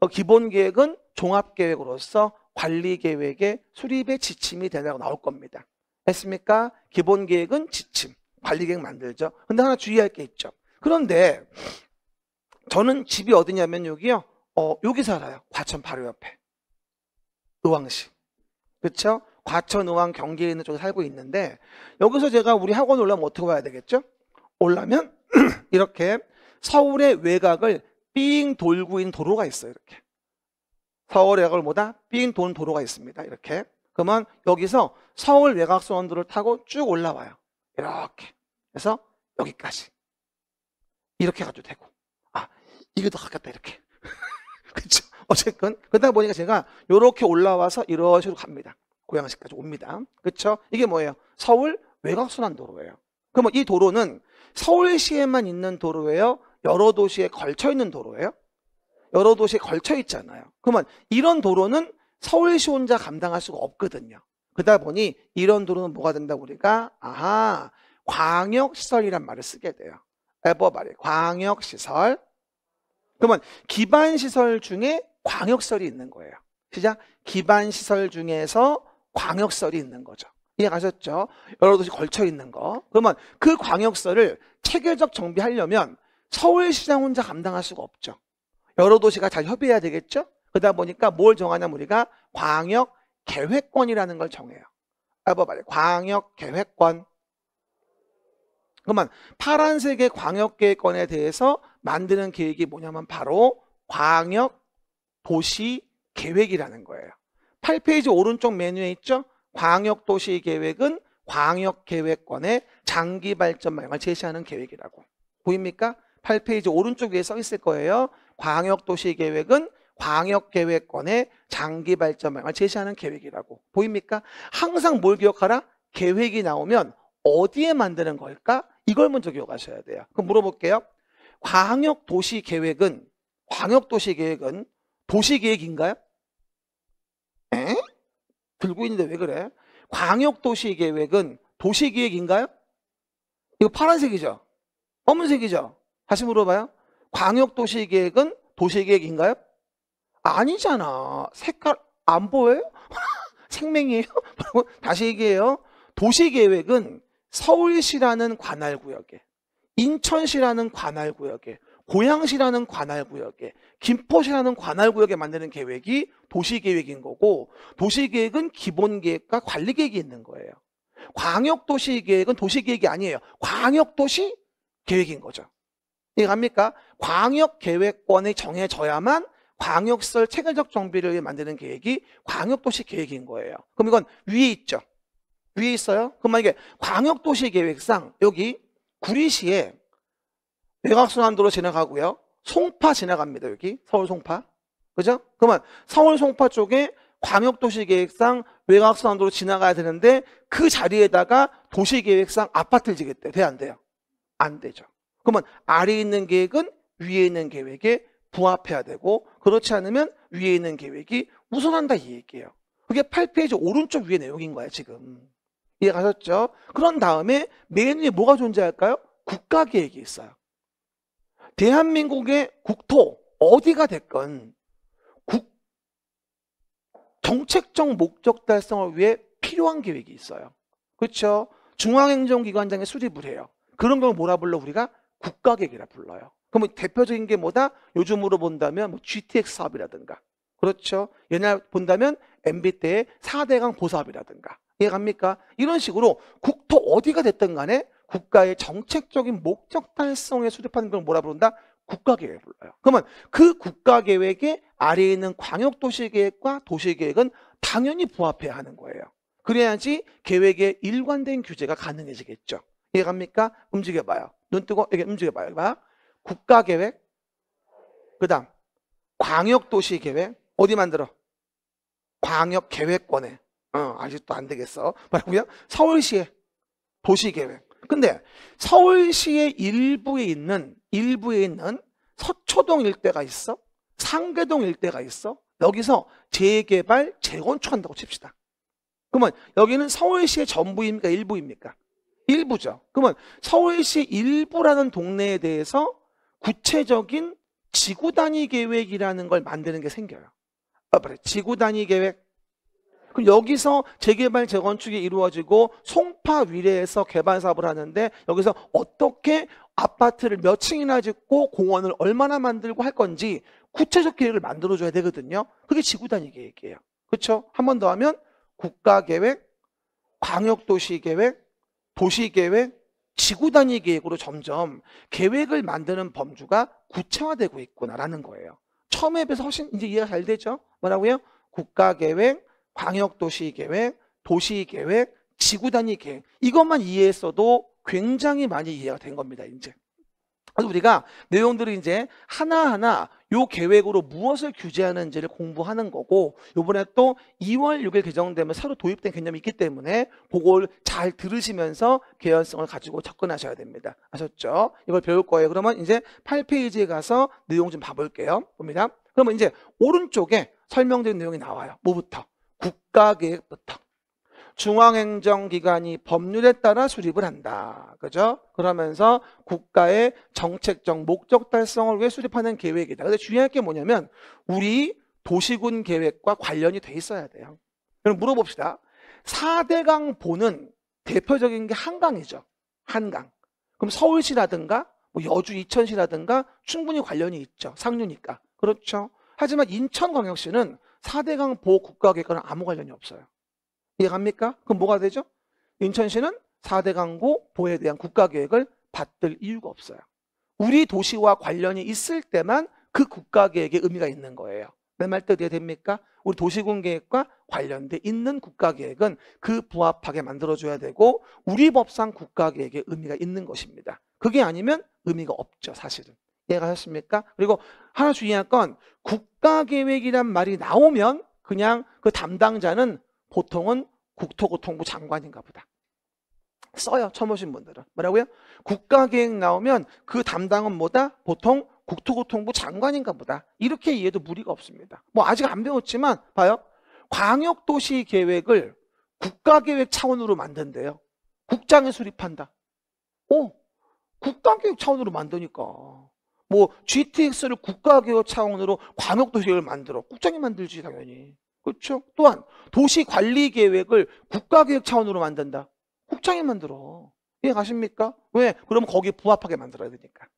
어, 기본 계획은 종합 계획으로서 관리 계획의 수립의 지침이 되라고 나올 겁니다. 했습니까? 기본 계획은 지침, 관리 계획 만들죠. 근데 하나 주의할 게 있죠. 그런데 저는 집이 어디냐면 여기요. 어, 여기 살아요. 과천 바로 옆에. 의왕시. 그렇죠? 과천, 의왕, 경기에 있는 쪽에 살고 있는데 여기서 제가 우리 학원 올라면 어떻게 와야 되겠죠? 올라면 이렇게 서울의 외곽을 삥 돌고 있는 도로가 있어요. 이렇게 서울 외곽을 보다삥돈 도로가 있습니다. 이렇게 그러면 여기서 서울 외곽 선도를 타고 쭉 올라와요. 이렇게 해서 여기까지 이렇게 가도 되고 아 이게 더 가깝다 이렇게 그렇죠 어쨌건 그러다 보니까 제가 이렇게 올라와서 이런 식으로 갑니다 고양시까지 옵니다. 그쵸 이게 뭐예요? 서울 외곽순환 도로예요. 그러면 이 도로는 서울시에만 있는 도로예요? 여러 도시에 걸쳐 있는 도로예요? 여러 도시에 걸쳐 있잖아요. 그러면 이런 도로는 서울시 혼자 감당할 수가 없거든요. 그러다 보니 이런 도로는 뭐가 된다고 우리가 아하 광역시설이란 말을 쓰게 돼요. 에버 말이에요. 광역시설. 그러면 기반시설 중에 광역시설이 있는 거예요. 시작. 기반시설 중에서 광역설이 있는 거죠. 이해가셨죠? 여러 도시 걸쳐 있는 거. 그러면 그 광역설을 체계적 정비하려면 서울시장 혼자 감당할 수가 없죠. 여러 도시가 잘 협의해야 되겠죠? 그러다 보니까 뭘정하냐 우리가 광역 계획권이라는 걸 정해요. 아, 뭐 말해. 광역 계획권. 그러면 파란색의 광역 계획권에 대해서 만드는 계획이 뭐냐면 바로 광역 도시 계획이라는 거예요. 8페이지 오른쪽 메뉴에 있죠. 광역도시계획은 광역계획권의 장기 발전 방향을 제시하는 계획이라고 보입니까? 8페이지 오른쪽 위에 써 있을 거예요. 광역도시계획은 광역계획권의 장기 발전 방향을 제시하는 계획이라고 보입니까? 항상 뭘 기억하라? 계획이 나오면 어디에 만드는 걸까? 이걸 먼저 기억하셔야 돼요. 그럼 물어볼게요. 광역도시계획은 광역도시계획은 도시계획인가요? 에? 들고 있는데 왜 그래? 광역도시계획은 도시기획인가요? 이거 파란색이죠? 검은색이죠? 다시 물어봐요. 광역도시계획은 도시계획인가요? 아니잖아. 색깔 안 보여요? 생명이에요? 다시 얘기해요. 도시계획은 서울시라는 관할구역에 인천시라는 관할구역에 고양시라는 관할구역에 김포시라는 관할구역에 만드는 계획이 도시계획인 거고 도시계획은 기본계획과 관리계획이 있는 거예요. 광역도시계획은 도시계획이 아니에요. 광역도시 계획인 거죠. 이해갑니까? 광역계획권이 정해져야만 광역설 체계적 정비를 만드는 계획이 광역도시 계획인 거예요. 그럼 이건 위에 있죠? 위에 있어요? 그럼 만약에 광역도시 계획상 여기 구리시에 외곽순환도로 지나가고요. 송파 지나갑니다. 여기 서울 송파. 그죠? 그러면 서울 송파 쪽에 광역도시계획상 외곽순환도로 지나가야 되는데 그 자리에다가 도시계획상 아파트를 지겠대. 요돼안 돼요? 안 되죠. 그러면 아래에 있는 계획은 위에 있는 계획에 부합해야 되고 그렇지 않으면 위에 있는 계획이 우선한다 이 얘기예요. 그게 8페이지 오른쪽 위에 내용인 거예요 지금. 이해 가셨죠? 그런 다음에 메뉴에 뭐가 존재할까요? 국가계획이 있어요. 대한민국의 국토 어디가 됐건 국 정책적 목적 달성을 위해 필요한 계획이 있어요. 그렇죠? 중앙행정기관장의 수립을 해요. 그런 걸 뭐라 불러 우리가 국가계획이라 불러요. 그러면 대표적인 게 뭐다? 요즘으로 본다면 뭐 GTX 사업이라든가 그렇죠? 옛날 본다면 MB 때의 4대강 보사업이라든가 이해갑니까? 이런 식으로 국토 어디가 됐든 간에 국가의 정책적인 목적 달성에 수립하는 걸 뭐라 부른다? 국가계획 을 불러요. 그러면 그국가계획에 아래에 있는 광역도시계획과 도시계획은 당연히 부합해야 하는 거예요. 그래야지 계획에 일관된 규제가 가능해지겠죠. 이해갑니까? 움직여봐요. 눈 뜨고 이게 움직여봐요. 봐. 국가계획, 그 다음 광역도시계획, 어디 만들어? 광역계획권에. 어, 아직도 안 되겠어. 말라고요 서울시의 도시계획. 근데 서울시의 일부에 있는 일부에 있는 서초동 일대가 있어 상계동 일대가 있어 여기서 재개발 재건축한다고 칩시다 그러면 여기는 서울시의 전부입니까 일부입니까 일부죠 그러면 서울시 일부라는 동네에 대해서 구체적인 지구 단위 계획이라는 걸 만드는 게 생겨요 아, 그래 지구 단위 계획 그럼 여기서 재개발 재건축이 이루어지고 송파 위례에서 개발 사업을 하는데 여기서 어떻게 아파트를 몇 층이나 짓고 공원을 얼마나 만들고 할 건지 구체적 계획을 만들어줘야 되거든요. 그게 지구 단위 계획이에요. 그렇죠? 한 번 더 하면 국가 계획, 광역 도시 계획, 도시 계획, 지구 단위 계획으로 점점 계획을 만드는 범주가 구체화되고 있구나라는 거예요. 처음에 비해서 훨씬 이제 이해가 잘 되죠? 뭐라고요? 국가 계획, 광역도시계획, 도시계획, 지구단위 계획 이것만 이해했어도 굉장히 많이 이해가 된 겁니다. 이제 그래서 우리가 내용들을 이제 하나하나 요 계획으로 무엇을 규제하는지를 공부하는 거고 요번에 또 2월 6일 개정되면 새로 도입된 개념이 있기 때문에 그걸 잘 들으시면서 개연성을 가지고 접근하셔야 됩니다. 아셨죠? 이걸 배울 거예요. 그러면 이제 8페이지에 가서 내용 좀 봐볼게요. 봅니다. 그러면 이제 오른쪽에 설명된 내용이 나와요. 뭐부터? 국가계획 부터 중앙행정기관이 법률에 따라 수립을 한다. 그죠? 그러면서 국가의 정책적 목적 달성을 위해 수립하는 계획이다. 근데 중요할 게 뭐냐면 우리 도시군 계획과 관련이 돼 있어야 돼요. 그럼 물어봅시다. 4대강 보는 대표적인 게 한강이죠. 한강. 그럼 서울시라든가 뭐 여주 이천시라든가 충분히 관련이 있죠. 상류니까. 그렇죠. 하지만 인천광역시는 4대강 보호 국가계획과는 아무 관련이 없어요. 이해갑니까? 그럼 뭐가 되죠? 인천시는 4대강 보호에 대한 국가계획을 받들 이유가 없어요. 우리 도시와 관련이 있을 때만 그 국가계획에 의미가 있는 거예요. 내 말뜻 이해됩니까? 우리 도시군 계획과 관련돼 있는 국가계획은 그 부합하게 만들어줘야 되고 우리 법상 국가계획에 의미가 있는 것입니다. 그게 아니면 의미가 없죠 사실은. 이해가셨습니까? 그리고 하나 주의할 건 국, 국가계획이란 말이 나오면 그냥 그 담당자는 보통은 국토교통부 장관인가 보다. 써요. 처음 오신 분들은. 뭐라고요? 국가계획 나오면 그 담당은 뭐다? 보통 국토교통부 장관인가 보다. 이렇게 이해도 무리가 없습니다. 뭐 아직 안 배웠지만 봐요. 광역도시계획을 국가계획 차원으로 만든대요. 국장에 수립한다. 오, 국가계획 차원으로 만드니까 뭐 GTX를 국가교육 차원으로 광역도시를 만들어 국장이 만들지 당연히 그렇죠? 또한 도시관리계획을 국가계획 차원으로 만든다 국장이 만들어 이해가십니까? 왜? 그럼 거기에 부합하게 만들어야 되니까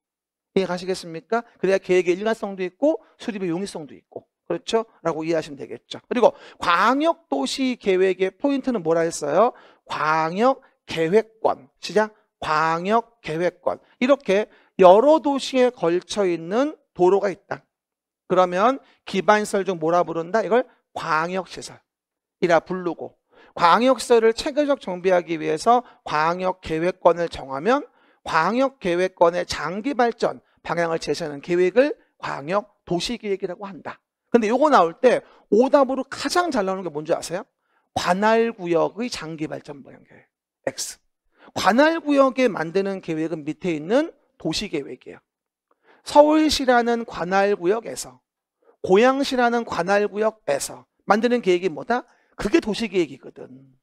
이해가시겠습니까? 그래야 계획의 일관성도 있고 수립의 용이성도 있고 그렇죠? 라고 이해하시면 되겠죠 그리고 광역도시계획의 포인트는 뭐라 했어요? 광역계획권 시장 광역계획권 이렇게 여러 도시에 걸쳐 있는 도로가 있다. 그러면 기반시설 중 뭐라 부른다? 이걸 광역시설이라 부르고 광역시설을 체계적 정비하기 위해서 광역계획권을 정하면 광역계획권의 장기 발전 방향을 제시하는 계획을 광역도시계획이라고 한다. 근데 요거 나올 때 오답으로 가장 잘 나오는 게 뭔지 아세요? 관할구역의 장기 발전 방향 계획 X. 관할구역에 만드는 계획은 밑에 있는 도시계획이에요. 서울시라는 관할구역에서 고양시라는 관할구역에서 만드는 계획이 뭐다? 그게 도시계획이거든.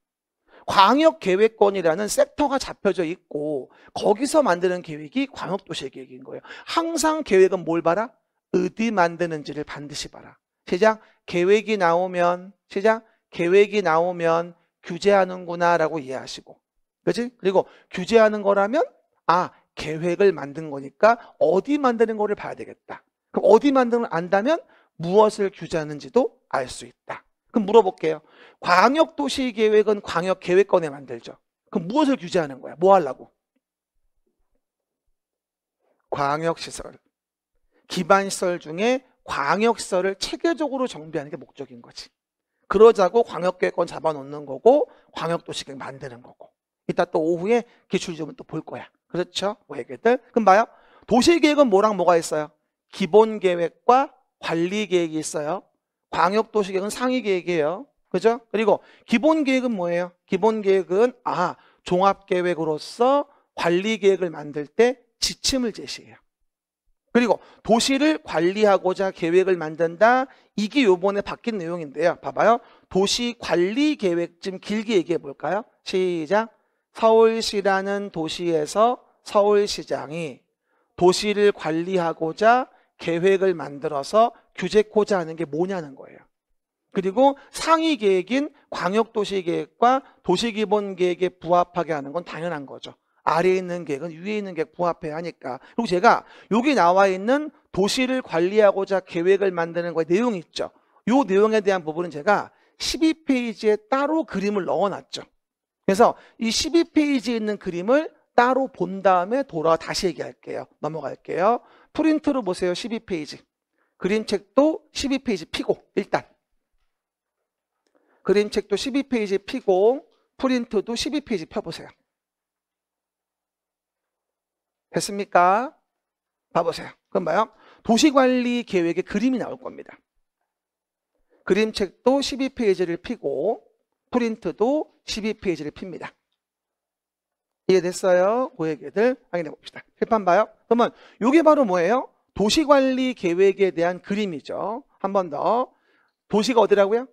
광역계획권이라는 섹터가 잡혀져 있고 거기서 만드는 계획이 광역도시계획인 거예요. 항상 계획은 뭘 봐라? 어디 만드는지를 반드시 봐라. 시작 계획이 나오면 시작 계획이 나오면 규제하는구나라고 이해하시고 그렇지? 그리고 규제하는 거라면 아 계획을 만든 거니까 어디 만드는 거를 봐야 되겠다. 그럼 어디 만드는 안다면 무엇을 규제하는지도 알 수 있다. 그럼 물어볼게요. 광역도시 계획은 광역 계획권에 만들죠. 그럼 무엇을 규제하는 거야? 뭐 하려고? 광역시설. 기반시설 중에 광역시설을 체계적으로 정비하는 게 목적인 거지. 그러자고 광역계획권 잡아놓는 거고 광역도시계획 만드는 거고. 이따 또 오후에 기출지문 또볼 거야. 그렇죠? 계획들. 그럼 봐요. 도시계획은 뭐랑 뭐가 있어요? 기본계획과 관리계획이 있어요. 광역도시계획은 상위계획이에요. 그죠? 그리고 기본계획은 뭐예요? 기본계획은 아 종합계획으로서 관리계획을 만들 때 지침을 제시해요. 그리고 도시를 관리하고자 계획을 만든다. 이게 요번에 바뀐 내용인데요. 봐봐요. 도시 관리 계획 좀 길게 얘기해 볼까요? 시작. 서울시라는 도시에서 서울시장이 도시를 관리하고자 계획을 만들어서 규제코자 하는 게 뭐냐는 거예요. 그리고 상위 계획인 광역도시 계획과 도시기본 계획에 부합하게 하는 건 당연한 거죠. 아래에 있는 계획은 위에 있는 계획 부합해야 하니까. 그리고 제가 여기 나와 있는 도시를 관리하고자 계획을 만드는 거에 내용이 있죠. 이 내용에 대한 부분은 제가 12페이지에 따로 그림을 넣어놨죠. 그래서 이 12페이지에 있는 그림을 따로 본 다음에 돌아 다시 얘기할게요. 넘어갈게요. 프린트로 보세요. 12페이지. 그림책도 12페이지 피고 일단. 그림책도 12페이지 피고 프린트도 12페이지 펴보세요. 됐습니까? 봐보세요. 그럼 봐요. 도시관리 계획의 그림이 나올 겁니다. 그림책도 12페이지를 피고 프린트도 12페이지를 핍니다. 이해됐어요? 고액애들 확인해 봅시다. 필판 봐요. 그러면 이게 바로 뭐예요? 도시관리 계획에 대한 그림이죠. 한 번 더. 도시가 어디라고요?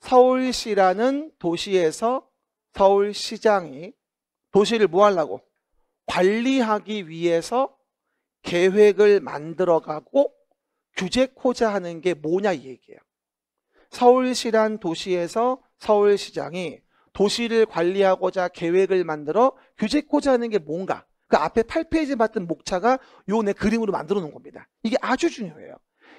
서울시라는 도시에서 서울시장이 도시를 뭐 하려고? 관리하기 위해서 계획을 만들어가고 규제 코자하는 게 뭐냐 이 얘기예요. 서울시란 도시에서 서울시장이 도시를 관리하고자 계획을 만들어 규제코자 하는 게 뭔가 그 앞에 8페이지에 봤던 목차가 요 내 그림으로 만들어 놓은 겁니다. 이게 아주 중요해요.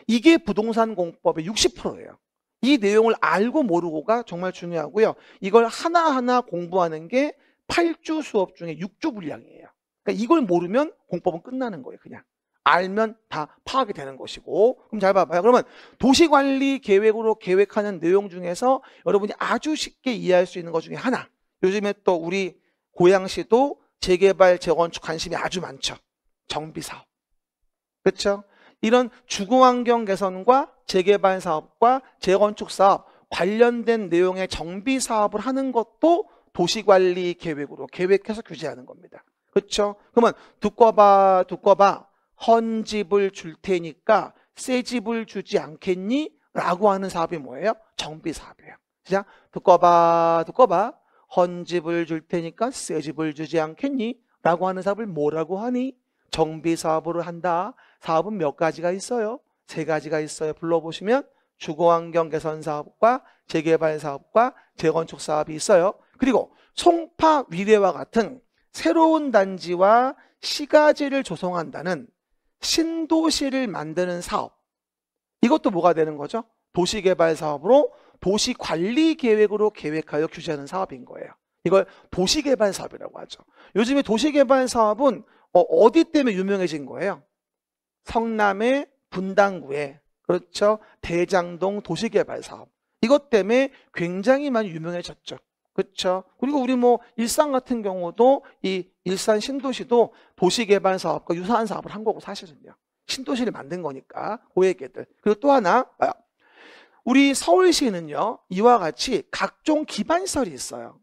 이게 부동산 공법의 60%예요. 이 내용을 알고 모르고가 정말 중요하고요. 이걸 하나하나 공부하는 게 8주 수업 중에 6주 분량이에요. 그러니까 이걸 모르면 공법은 끝나는 거예요, 그냥. 알면 다 파악이 되는 것이고 그럼 잘 봐봐요 그러면 도시관리 계획으로 계획하는 내용 중에서 여러분이 아주 쉽게 이해할 수 있는 것 중에 하나 요즘에 또 우리 고양시도 재개발 재건축 관심이 아주 많죠 정비사업 그렇죠? 이런 주거환경 개선과 재개발 사업과 재건축 사업 관련된 내용의 정비 사업을 하는 것도 도시관리 계획으로 계획해서 규제하는 겁니다. 그렇죠? 그러면 두꺼봐 두꺼봐 헌 집을 줄 테니까 새 집을 주지 않겠니? 라고 하는 사업이 뭐예요? 정비 사업이에요. 시 듣고 봐, 듣고 봐. 헌 집을 줄 테니까 새 집을 주지 않겠니? 라고 하는 사업을 뭐라고 하니? 정비 사업으로 한다. 사업은 몇 가지가 있어요? 세 가지가 있어요. 불러보시면 주거환경 개선 사업과 재개발 사업과 재건축 사업이 있어요. 그리고 송파 위례와 같은 새로운 단지와 시가지를 조성한다는 신도시를 만드는 사업 이것도 뭐가 되는 거죠? 도시개발 사업으로 도시관리계획으로 계획하여 규제하는 사업인 거예요 이걸 도시개발 사업이라고 하죠 요즘에 도시개발 사업은 어, 어디 때문에 유명해진 거예요? 성남의 분당구에 그렇죠 대장동 도시개발 사업 이것 때문에 굉장히 많이 유명해졌죠 그렇죠. 그리고 우리 뭐 일산 같은 경우도 이 일산 신도시도 도시개발 사업과 유사한 사업을 한 거고 사실은요. 신도시를 만든 거니까 고액계들. 그리고 또 하나 아, 우리 서울시는요 이와 같이 각종 기반시설이 있어요.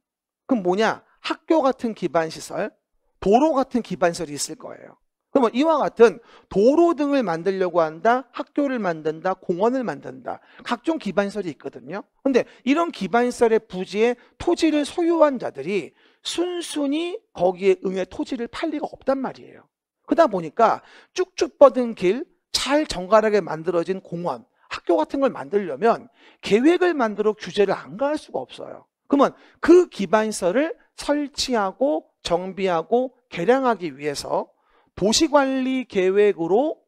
그럼 뭐냐? 학교 같은 기반시설, 도로 같은 기반시설이 있을 거예요. 그러면 이와 같은 도로 등을 만들려고 한다, 학교를 만든다, 공원을 만든다. 각종 기반시설이 있거든요. 근데 이런 기반시설의 부지에 토지를 소유한 자들이 순순히 거기에 응해 토지를 팔 리가 없단 말이에요. 그러다 보니까 쭉쭉 뻗은 길, 잘 정갈하게 만들어진 공원, 학교 같은 걸 만들려면 계획을 만들어 규제를 안 가할 수가 없어요. 그러면 그 기반시설을 설치하고 정비하고 개량하기 위해서 도시관리 계획으로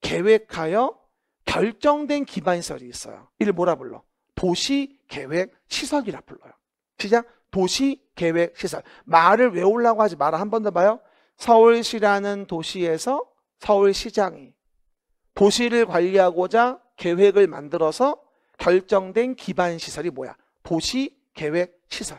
계획하여 결정된 기반시설이 있어요. 이를 뭐라 불러? 도시계획시설이라 불러요. 시작! 도시계획시설. 말을 외우려고 하지 마라. 한 번 더 봐요. 서울시라는 도시에서 서울시장이 도시를 관리하고자 계획을 만들어서 결정된 기반시설이 뭐야? 도시계획시설.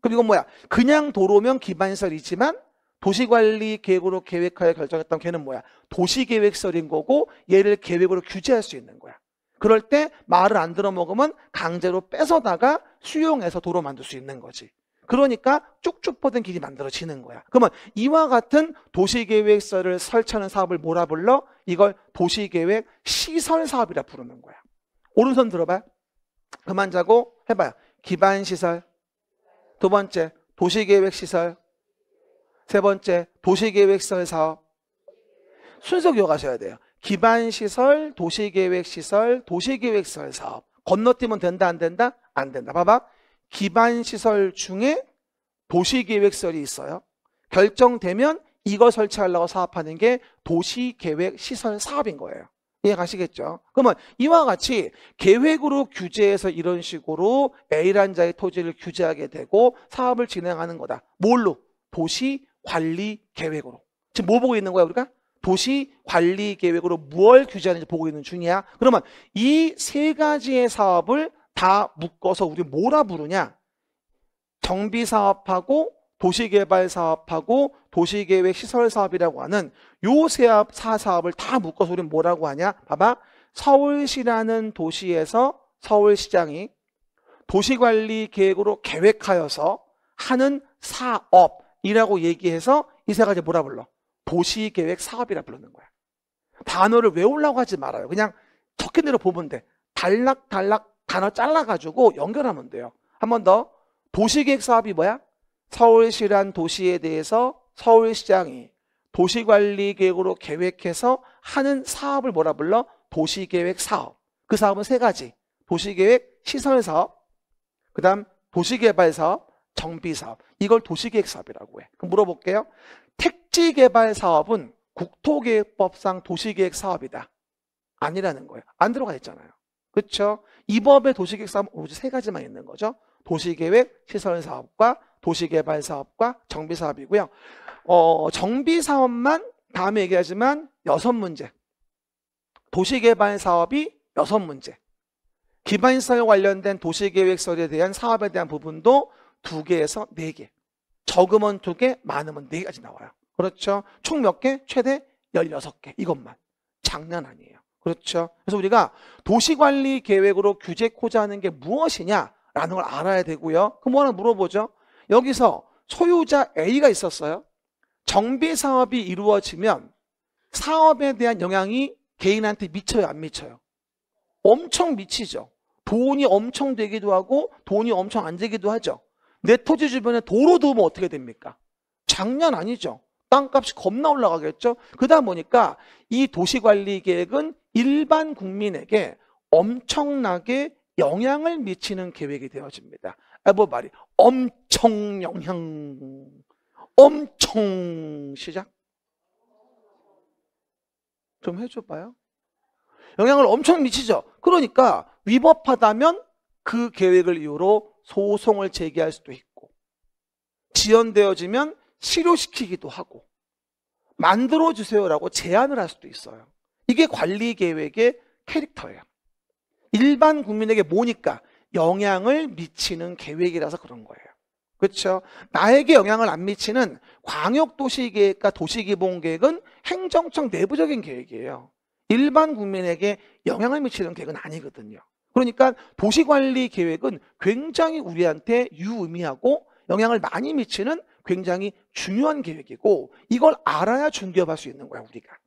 그리고 뭐야? 그냥 도로면 기반시설이지만 도시관리 계획으로 계획하여 결정했던 개는 뭐야? 도시계획설인 거고 얘를 계획으로 규제할 수 있는 거야. 그럴 때 말을 안 들어먹으면 강제로 뺏어다가 수용해서 도로 만들 수 있는 거지. 그러니까 쭉쭉 뻗은 길이 만들어지는 거야. 그러면 이와 같은 도시계획설을 설치하는 사업을 뭐라 불러? 이걸 도시계획 시설 사업이라 부르는 거야. 오른손 들어봐. 요 그만 자고 해봐요. 기반시설. 두 번째, 도시계획시설. 세 번째 도시계획시설 사업 순서 기억하셔야 돼요. 기반시설, 도시계획시설, 도시계획시설 사업 건너뛰면 된다 안 된다? 안 된다. 봐봐. 기반시설 중에 도시계획설이 있어요. 결정되면 이걸 설치하려고 사업하는 게 도시계획시설 사업인 거예요. 이해가시겠죠? 그러면 이와 같이 계획으로 규제해서 이런 식으로 A란 자의 토지를 규제하게 되고 사업을 진행하는 거다. 뭘로? 도시 관리 계획으로. 지금 뭐 보고 있는 거야 우리가? 도시 관리 계획으로 무엇 규제하는지 보고 있는 중이야. 그러면 이 세 가지의 사업을 다 묶어서 우리 뭐라 부르냐? 정비 사업하고 도시개발 사업하고 도시계획 시설 사업이라고 하는 요세 업 사업을 사다 묶어서 우리 뭐라고 하냐? 봐봐. 서울시라는 도시에서 서울시장이 도시관리 계획으로 계획하여서 하는 사업, 이라고 얘기해서 이 세 가지 뭐라 불러? 도시 계획 사업이라 부르는 거야. 단어를 외우려고 하지 말아요. 그냥 적힌 대로 보면 돼. 달락달락 단어 잘라가지고 연결하면 돼요. 한 번 더. 도시계획 사업이 뭐야? 서울시란 도시에 대해서 서울시장이 도시관리계획으로 계획해서 하는 사업을 뭐라 불러? 도시계획 사업. 그 사업은 세 가지. 도시계획 시설 사업. 그 다음 도시개발 사업. 정비 사업. 이걸 도시계획 사업이라고 해. 그럼 물어볼게요. 택지 개발 사업은 국토계획법상 도시계획 사업이다. 아니라는 거예요. 안 들어가 있잖아요. 그렇죠? 이 법의 도시계획 사업 은오직세 가지만 있는 거죠. 도시계획, 시설 사업과 도시개발 사업과 정비 사업이고요. 어, 정비 사업만 다음에 얘기하지만 여섯 문제. 도시개발 사업이 여섯 문제. 기반시설 관련된 도시계획설에 대한 사업에 대한 부분도 두 개에서 네 개. 적으면 두 개, 많으면 네 가지 나와요. 그렇죠? 총 몇 개? 최대 16개. 이것만. 장난 아니에요. 그렇죠? 그래서 우리가 도시관리 계획으로 규제 코자는 하게 무엇이냐라는 걸 알아야 되고요. 그럼 뭐 하나 물어보죠. 여기서 소유자 A가 있었어요. 정비 사업이 이루어지면 사업에 대한 영향이 개인한테 미쳐요, 안 미쳐요? 엄청 미치죠. 돈이 엄청 되기도 하고 돈이 엄청 안 되기도 하죠. 내 토지 주변에 도로 도면 어떻게 됩니까? 작년 아니죠. 땅값이 겁나 올라가겠죠. 그다음 보니까 이 도시관리계획은 일반 국민에게 엄청나게 영향을 미치는 계획이 되어집니다. 아, 뭐 말이 엄청 영향, 엄청 시작? 좀 해줘봐요. 영향을 엄청 미치죠. 그러니까 위법하다면 그 계획을 이유로 소송을 제기할 수도 있고 지연되어지면 실효시키기도 하고 만들어 주세요라고 제안을 할 수도 있어요. 이게 관리 계획의 캐릭터예요. 일반 국민에게 뭐니까 영향을 미치는 계획이라서 그런 거예요. 그렇죠? 나에게 영향을 안 미치는 광역도시계획과 도시기본계획은 행정청 내부적인 계획이에요. 일반 국민에게 영향을 미치는 계획은 아니거든요. 그러니까 도시관리 계획은 굉장히 우리한테 유의미하고 영향을 많이 미치는 굉장히 중요한 계획이고 이걸 알아야 중개업할 수 있는 거야 우리가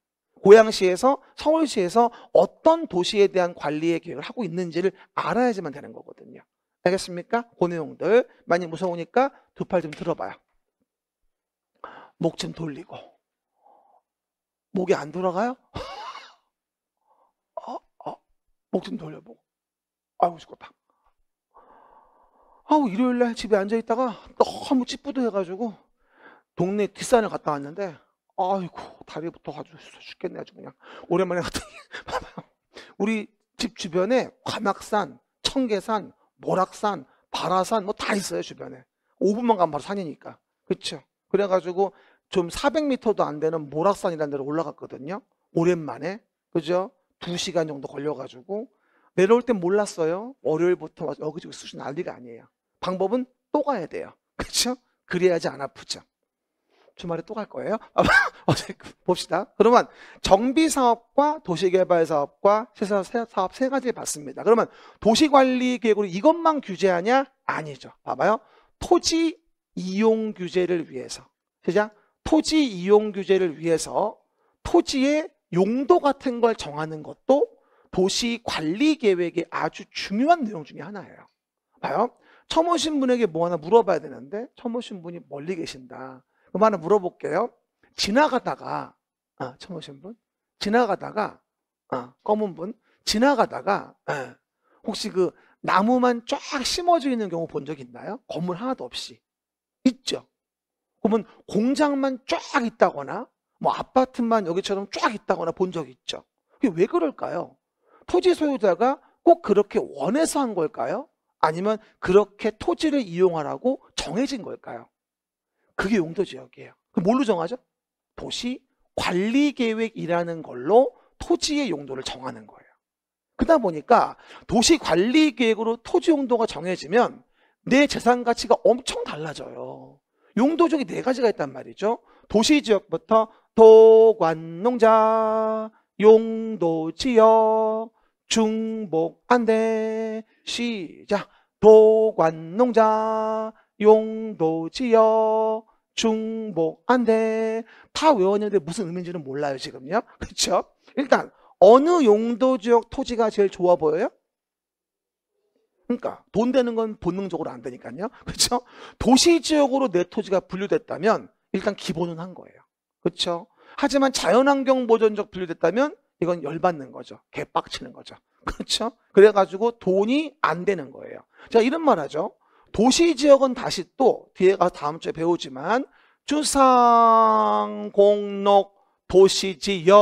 고양시에서 서울시에서 어떤 도시에 대한 관리의 계획을 하고 있는지를 알아야지만 되는 거거든요 알겠습니까? 그 내용들 많이 무서우니까 두 팔 좀 들어봐요 목 좀 돌리고 목이 안 돌아가요? 어, 어, 목 좀 돌려보고 아우 죽었다. 아우 일요일 날 집에 앉아 있다가 너무 찌뿌둥해가지고 동네 뒷산을 갔다 왔는데 아이고 다리부터 아주 죽겠네 아주 그냥 오랜만에 갔더니 우리 집 주변에 관악산, 청계산, 모락산, 바라산 뭐 다 있어요 주변에 5분만 가면 바로 산이니까 그렇죠 그래가지고 좀 400m도 안 되는 모락산이라는 데로 올라갔거든요 오랜만에 그죠 2시간 정도 걸려가지고 내려올 땐 몰랐어요. 월요일부터 막 여기저기 수시 난리가 아니에요. 방법은 또 가야 돼요. 그렇죠? 그래야지 안 아프죠. 주말에 또 갈 거예요. 어제 봅시다. 그러면 정비 사업과 도시개발 사업과 시설 사업 세 가지 를 봤습니다. 그러면 도시관리 계획으로 이것만 규제하냐? 아니죠. 봐봐요. 토지 이용 규제를 위해서 시작. 토지 이용 규제를 위해서 토지의 용도 같은 걸 정하는 것도 도시 관리 계획의 아주 중요한 내용 중에 하나예요. 봐요. 처음 오신 분에게 뭐 하나 물어봐야 되는데 처음 오신 분이 멀리 계신다. 그럼 하나 물어볼게요. 지나가다가 아, 어, 처음 오신 분? 지나가다가 아, 검은 분? 지나가다가 아, 혹시 그 나무만 쫙 심어져 있는 경우 본 적 있나요? 건물 하나도 없이 있죠. 그러면 공장만 쫙 있다거나 뭐 아파트만 여기처럼 쫙 있다거나 본 적 있죠. 그게 왜 그럴까요? 토지 소유자가 꼭 그렇게 원해서 한 걸까요? 아니면 그렇게 토지를 이용하라고 정해진 걸까요? 그게 용도 지역이에요. 그럼 뭘로 정하죠? 도시 관리 계획이라는 걸로 토지의 용도를 정하는 거예요. 그러다 보니까 도시 관리 계획으로 토지 용도가 정해지면 내 재산 가치가 엄청 달라져요. 용도 중에 네 가지가 있단 말이죠. 도시 지역부터 도관농자, 용도 지역, 중복 안돼 시작 도관농자 용도지역 중복 안돼 다 외웠는데 무슨 의미인지는 몰라요 지금요 그렇죠 일단 어느 용도 지역 토지가 제일 좋아 보여요? 그러니까 돈 되는 건 본능적으로 안 되니까요 그렇죠 도시 지역으로 내 토지가 분류됐다면 일단 기본은 한 거예요 그렇죠 하지만 자연환경 보전적 분류됐다면 이건 열받는 거죠. 개빡치는 거죠. 그렇죠? 그래가지고 돈이 안 되는 거예요. 제가 이런 말 하죠. 도시 지역은 다시 또 뒤에 가서 다음 주에 배우지만 주상공록 도시지역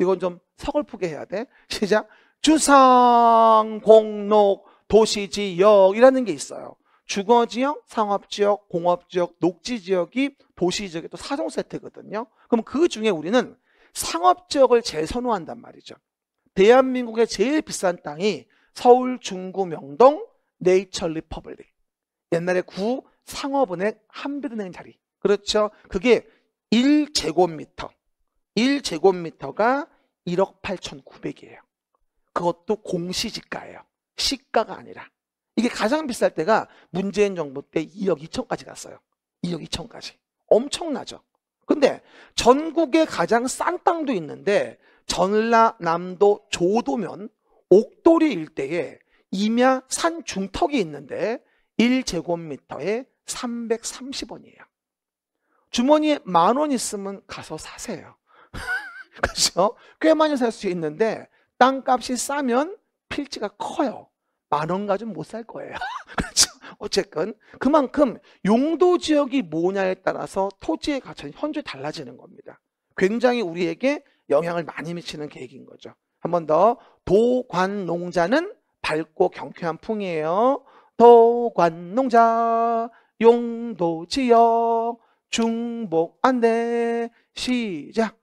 이건 좀 서글프게 해야 돼 시작 주상공록 도시지역이라는 게 있어요 주거지역, 상업지역, 공업지역, 녹지지역이 도시지역의 또 사정 세트거든요 그럼 그 중에 우리는 상업 지역을 제일 선호한단 말이죠. 대한민국의 제일 비싼 땅이 서울 중구 명동 네이처 리퍼블릭. 옛날에 구 상업은행 한빛은행 자리. 그렇죠. 그게 1제곱미터. 1제곱미터가 1억 8,900이에요. 그것도 공시지가예요. 시가가 아니라. 이게 가장 비쌀 때가 문재인 정부 때 2억 2천까지 갔어요. 2억 2천까지. 엄청나죠. 근데 전국에 가장 싼 땅도 있는데 전라남도 조도면 옥돌이 일대에 임야 산 중턱이 있는데 1제곱미터에 330원이에요. 주머니에 만 원 있으면 가서 사세요. 그렇죠? 꽤 많이 살 수 있는데 땅값이 싸면 필지가 커요. 만 원 가지고 못 살 거예요. 그렇죠? 어쨌건 그만큼 용도 지역이 뭐냐에 따라서 토지의 가치는 현저히 달라지는 겁니다. 굉장히 우리에게 영향을 많이 미치는 계획인 거죠. 한 번 더 도관농자는 밝고 경쾌한 풍이에요. 도관농자 용도지역 중복 안내 시작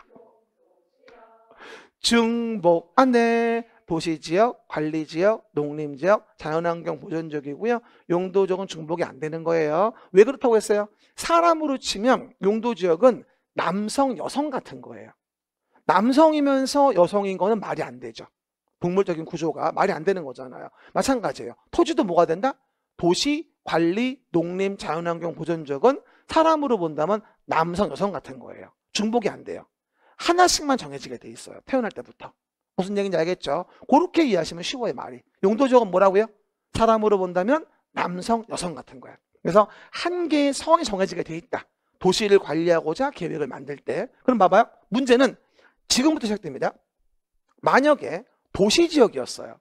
중복 안내 도시지역, 관리지역, 농림지역, 자연환경 보존적이고요. 용도적은 중복이 안 되는 거예요. 왜 그렇다고 했어요? 사람으로 치면 용도지역은 남성, 여성 같은 거예요. 남성이면서 여성인 거는 말이 안 되죠. 동물적인 구조가 말이 안 되는 거잖아요. 마찬가지예요. 토지도 뭐가 된다? 도시, 관리, 농림, 자연환경 보존적은 사람으로 본다면 남성, 여성 같은 거예요. 중복이 안 돼요. 하나씩만 정해지게 돼 있어요. 태어날 때부터. 무슨 얘기인지 알겠죠? 그렇게 이해하시면 쉬워요, 말이. 용도적은 뭐라고요? 사람으로 본다면 남성, 여성 같은 거야. 그래서 한 개의 성이 정해지게 돼 있다. 도시를 관리하고자 계획을 만들 때. 그럼 봐봐요. 문제는 지금부터 시작됩니다. 만약에 도시 지역이었어요.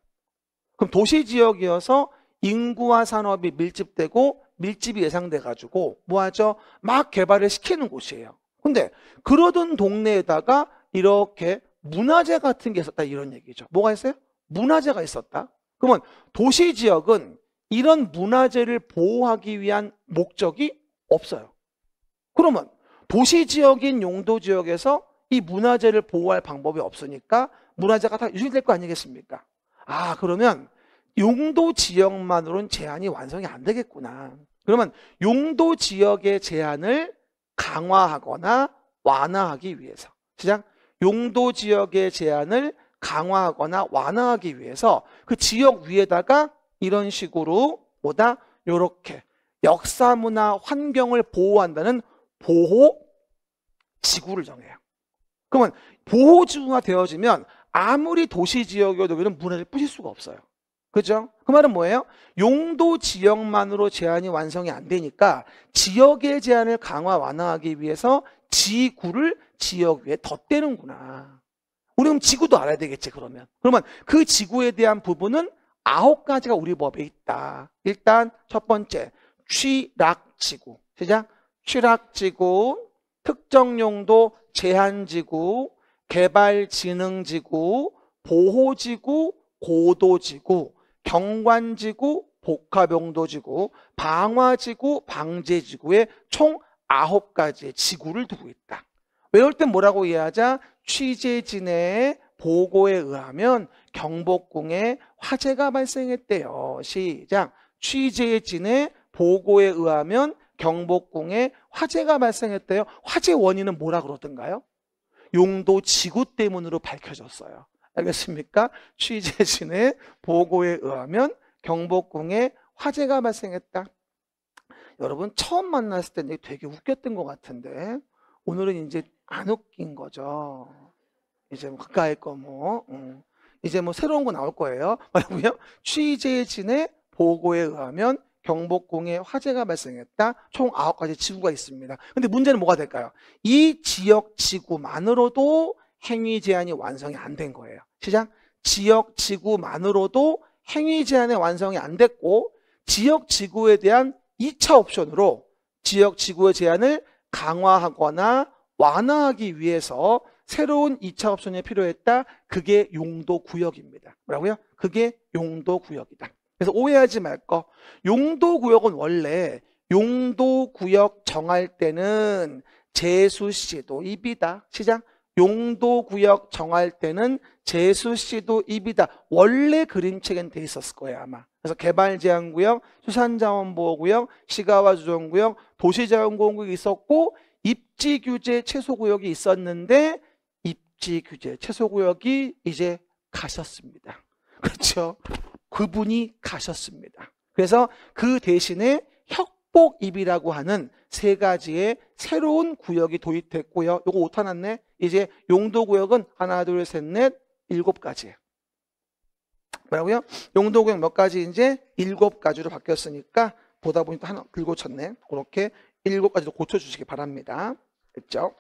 그럼 도시 지역이어서 인구와 산업이 밀집되고 밀집이 예상돼가지고 뭐하죠? 막 개발을 시키는 곳이에요. 근데 그러던 동네에다가 이렇게 문화재 같은 게 있었다 이런 얘기죠. 뭐가 있어요? 문화재가 있었다. 그러면 도시 지역은 이런 문화재를 보호하기 위한 목적이 없어요. 그러면 도시 지역인 용도 지역에서 이 문화재를 보호할 방법이 없으니까 문화재가 다 유실될 거 아니겠습니까? 아 그러면 용도 지역만으로는 제한이 완성이 안 되겠구나. 그러면 용도 지역의 제한을 강화하거나 완화하기 위해서 시장 용도 지역의 제한을 강화하거나 완화하기 위해서 그 지역 위에다가 이런 식으로 뭐다 이렇게 역사 문화 환경을 보호한다는 보호 지구를 정해요. 그러면 보호 지구가 되어지면 아무리 도시 지역이어도 우리는 문화를 뿌실 수가 없어요. 그죠? 그 말은 뭐예요? 용도 지역만으로 제한이 완성이 안 되니까 지역의 제한을 강화 완화하기 위해서 지구를 지역에 덧대는구나. 우리 그럼 지구도 알아야 되겠지 그러면. 그러면 그 지구에 대한 부분은 아홉 가지가 우리 법에 있다. 일단 첫 번째 취락지구. 시작. 취락지구, 특정용도 제한지구, 개발진흥지구, 보호지구, 고도지구, 경관지구, 복합용도지구, 방화지구, 방제지구에총 아홉 가지의 지구를 두고 있다. 외울 땐 뭐라고 이해하자? 취재진의 보고에 의하면 경복궁에 화재가 발생했대요. 시작. 취재진의 보고에 의하면 경복궁에 화재가 발생했대요. 화재 원인은 뭐라 그러던가요? 용도 지구 때문으로 밝혀졌어요. 알겠습니까? 취재진의 보고에 의하면 경복궁에 화재가 발생했다. 여러분 처음 만났을 때 되게 웃겼던 것 같은데 오늘은 이제 안 웃긴 거죠. 이제 뭐 가까이 거 뭐, 음. 이제 뭐 새로운 거 나올 거예요. 뭐라고요? 취재진의 보고에 의하면 경복궁에 화재가 발생했다. 총 아홉 가지 지구가 있습니다. 근데 문제는 뭐가 될까요? 이 지역 지구만으로도 행위 제한이 완성이 안 된 거예요. 시장 지역 지구만으로도 행위 제한의 완성이 안 됐고 지역 지구에 대한 2차 옵션으로 지역 지구의 제한을 강화하거나 완화하기 위해서 새로운 2차 업선이 필요했다. 그게 용도 구역입니다. 뭐라고요? 그게 용도 구역이다. 그래서 오해하지 말 거. 용도 구역은 원래 용도 구역 정할 때는 재수 씨도 입이다. 시장 용도 구역 정할 때는 재수 씨도 입이다. 원래 그림책엔 돼 있었을 거예요, 아마. 그래서 개발 제한 구역, 수산 자원 보호 구역, 시가와 주정 구역, 도시 자원 공구역이 있었고 입지 규제 최소 구역이 있었는데 입지 규제 최소 구역이 이제 가셨습니다. 그렇죠? 그분이 가셨습니다. 그래서 그 대신에 협복입이라고 하는 세 가지의 새로운 구역이 도입됐고요. 요거 오타났네. 이제 용도 구역은 하나, 둘, 셋, 넷, 일곱 가지. 뭐라고요? 용도 구역 몇 가지 이제 일곱 가지로 바뀌었으니까 보다 보니 까 하나 긁어쳤네. 그렇게 일곱 가지도 고쳐주시기 바랍니다. 됐죠?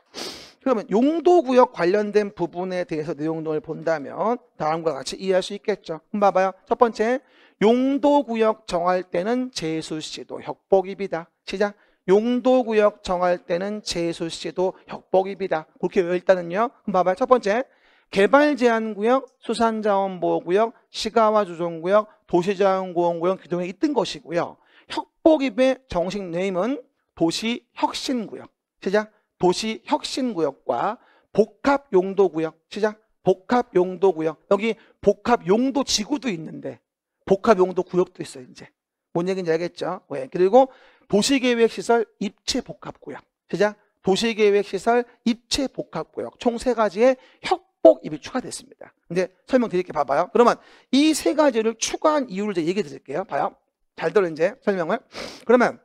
그러면 용도구역 관련된 부분에 대해서 내용론을 본다면 다음과 같이 이해할 수 있겠죠. 그럼 봐봐요. 첫 번째, 용도구역 정할 때는 제수시도 협복입이다. 시작. 용도구역 정할 때는 제수시도 협복입이다. 그렇게 외워있다는요. 그럼 봐봐요. 첫 번째, 개발제한구역, 수산자원보호구역, 시가와 주정구역도시자원보원구역 기둥에 있던 것이고요. 협복입의 정식 네임은 도시 혁신구역 시작 도시 혁신구역과 복합용도구역 시작 복합용도구역 여기 복합용도 지구도 있는데 복합용도 구역도 있어 이제 뭔 얘기인지 알겠죠? 왜? 그리고 도시계획시설 입체복합구역 시작 도시계획시설 입체복합구역 총 세 가지의 협복 입이 추가됐습니다 근데 설명드릴게 봐봐요 그러면 이 세 가지를 추가한 이유를 이제 얘기해 드릴게요 봐요 잘 들어 이제 설명을 그러면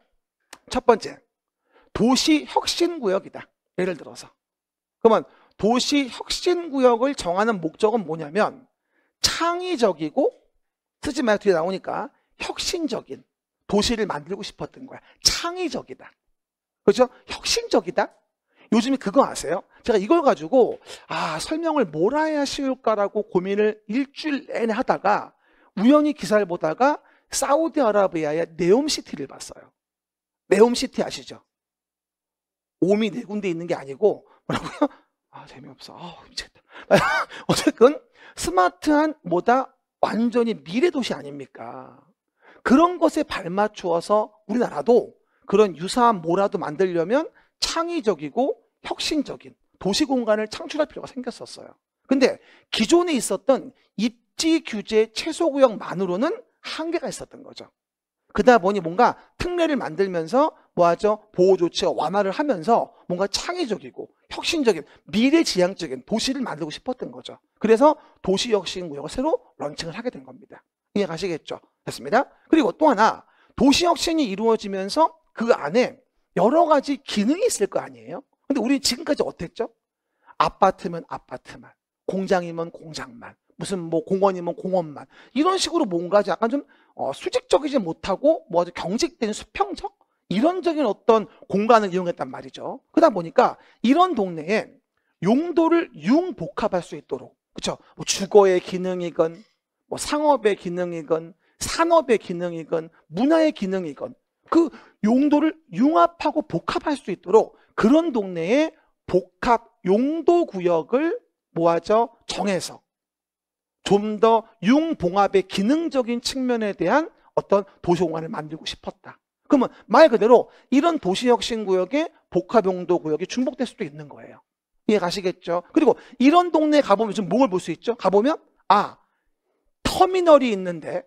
첫 번째, 도시 혁신 구역이다. 예를 들어서. 그러면 도시 혁신 구역을 정하는 목적은 뭐냐면 창의적이고 쓰지 말고 뒤에 나오니까 혁신적인 도시를 만들고 싶었던 거야. 창의적이다. 그렇죠? 혁신적이다. 요즘에 그거 아세요? 제가 이걸 가지고 아 설명을 뭘라 해야 쉬울까라고 고민을 일주일 내내 하다가 우연히 기사를 보다가 사우디아라비아의 네옴시티를 봤어요. 매움시티 아시죠? 옴이 네 군데 있는 게 아니고 뭐라고요? 아 재미없어. 아 미치겠다. 어쨌든 스마트한 뭐다 완전히 미래 도시 아닙니까? 그런 것에 발맞추어서 우리나라도 그런 유사한 뭐라도 만들려면 창의적이고 혁신적인 도시 공간을 창출할 필요가 생겼었어요. 근데 기존에 있었던 입지 규제 최소 구역만으로는 한계가 있었던 거죠. 그다 보니 뭔가 특례를 만들면서 뭐하죠? 보호 조치와 완화를 하면서 뭔가 창의적이고 혁신적인 미래지향적인 도시를 만들고 싶었던 거죠. 그래서 도시혁신구역을 새로 런칭을 하게 된 겁니다. 이해 가시겠죠? 됐습니다. 그리고 또 하나 도시혁신이 이루어지면서 그 안에 여러 가지 기능이 있을 거 아니에요? 근데 우리 지금까지 어땠죠? 아파트면 아파트만, 공장이면 공장만, 무슨 뭐 공원이면 공원만 이런 식으로 뭔가 약간 좀 어, 수직적이지 못하고 뭐 아주 경직된 수평적 이런적인 어떤 공간을 이용했단 말이죠. 그러다 보니까 이런 동네에 용도를 융복합할 수 있도록 그렇죠. 뭐 주거의 기능이건 뭐 상업의 기능이건 산업의 기능이건 문화의 기능이건 그 용도를 융합하고 복합할 수 있도록 그런 동네에 복합 용도 구역을 모아져 정해서 좀더 융봉합의 기능적인 측면에 대한 어떤 도시공간을 만들고 싶었다. 그러면 말 그대로 이런 도시혁신구역에 복합용도 구역이 중복될 수도 있는 거예요. 이해 가시겠죠? 그리고 이런 동네에 가보면 좀뭘볼 수 있죠? 가보면 아 터미널이 있는데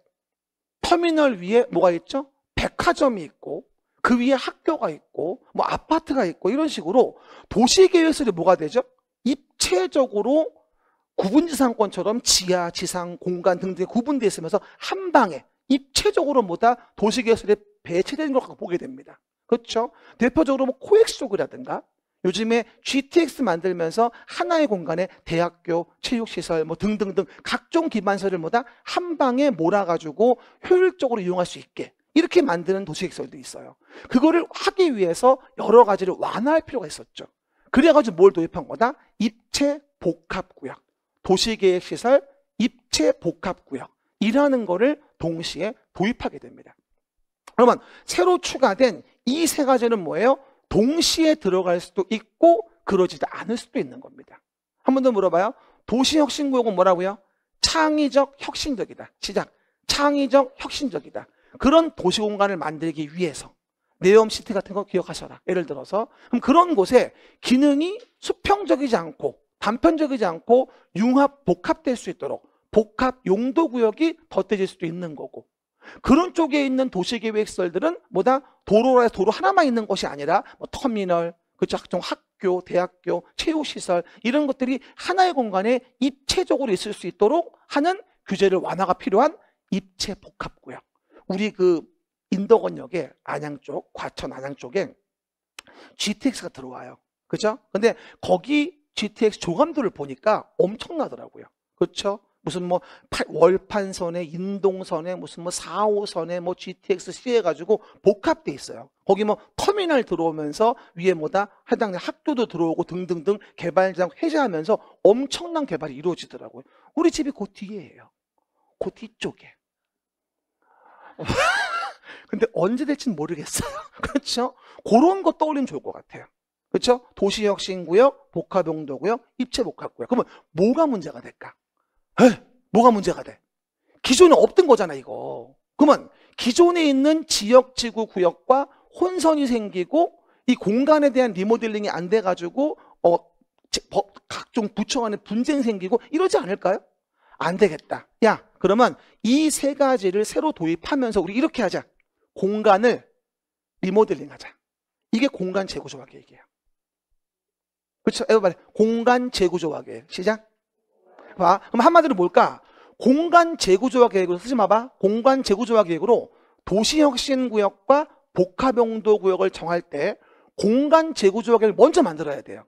터미널 위에 뭐가 있죠? 백화점이 있고 그 위에 학교가 있고 뭐 아파트가 있고 이런 식으로 도시계획설이 뭐가 되죠? 입체적으로 구분지상권처럼 지하, 지상, 공간 등등에 구분되어 있으면서 한 방에 입체적으로 뭐다 도시개설에 배치되는 걸 보게 됩니다. 그렇죠? 대표적으로 뭐 코엑스 쪽이라든가 요즘에 GTX 만들면서 하나의 공간에 대학교, 체육시설 뭐 등등등 각종 기반설을 뭐다 한 방에 몰아가지고 효율적으로 이용할 수 있게 이렇게 만드는 도시계획설도 있어요. 그거를 하기 위해서 여러 가지를 완화할 필요가 있었죠. 그래가지고 뭘 도입한 거다? 입체 복합구역. 도시계획시설 입체복합구역이라는 것을 동시에 도입하게 됩니다. 그러면 새로 추가된 이 세 가지는 뭐예요? 동시에 들어갈 수도 있고 그러지도 않을 수도 있는 겁니다. 한 번 더 물어봐요. 도시혁신구역은 뭐라고요? 창의적 혁신적이다. 시작. 창의적 혁신적이다. 그런 도시공간을 만들기 위해서 네옴시티 같은 거 기억하셔라. 예를 들어서 그럼 그런 곳에 기능이 수평적이지 않고 단편적이지 않고 융합 복합될 수 있도록 복합 용도 구역이 덧대질 수도 있는 거고 그런 쪽에 있는 도시계획설들은 뭐다 도로라 도로 하나만 있는 것이 아니라 뭐 터미널 그쵸 각종 학교 대학교 체육시설 이런 것들이 하나의 공간에 입체적으로 있을 수 있도록 하는 규제를 완화가 필요한 입체 복합 구역 우리 그 인덕원역에 안양 쪽 과천 안양 쪽에 GTX가 들어와요 그죠 근데 거기 GTX 조감도를 보니까 엄청나더라고요. 그렇죠? 무슨 뭐 월판선에 인동선에 무슨 뭐 4, 5선에 뭐 GTX C 해가지고 복합돼 있어요. 거기 뭐 터미널 들어오면서 위에 뭐다 해당 학교도 들어오고 등등등 개발장 회사하면서 엄청난 개발이 이루어지더라고요. 우리 집이 그 뒤에예요. 그 뒤쪽에. 근데 언제 될지는 모르겠어요. 그렇죠? 그런 거 떠올리면 좋을 것 같아요. 그렇죠? 도시혁신구역, 복합용도구역, 입체복합구역. 그러면 뭐가 문제가 될까? 에 뭐가 문제가 돼? 기존에 없던 거잖아 이거. 그러면 기존에 있는 지역, 지구, 구역과 혼선이 생기고 이 공간에 대한 리모델링이 안 돼가지고 어, 각종 부처 안에 분쟁 생기고 이러지 않을까요? 안 되겠다. 야, 그러면 이 세 가지를 새로 도입하면서 우리 이렇게 하자. 공간을 리모델링 하자. 이게 공간 재구조 학의 얘기예요. 그렇죠? 에버 공간 재구조화 계획. 시작. 봐. 그럼 한마디로 뭘까? 공간 재구조화 계획으로 쓰지 마봐. 공간 재구조화 계획으로 도시혁신구역과 복합용도구역을 정할 때 공간 재구조화 계획을 먼저 만들어야 돼요.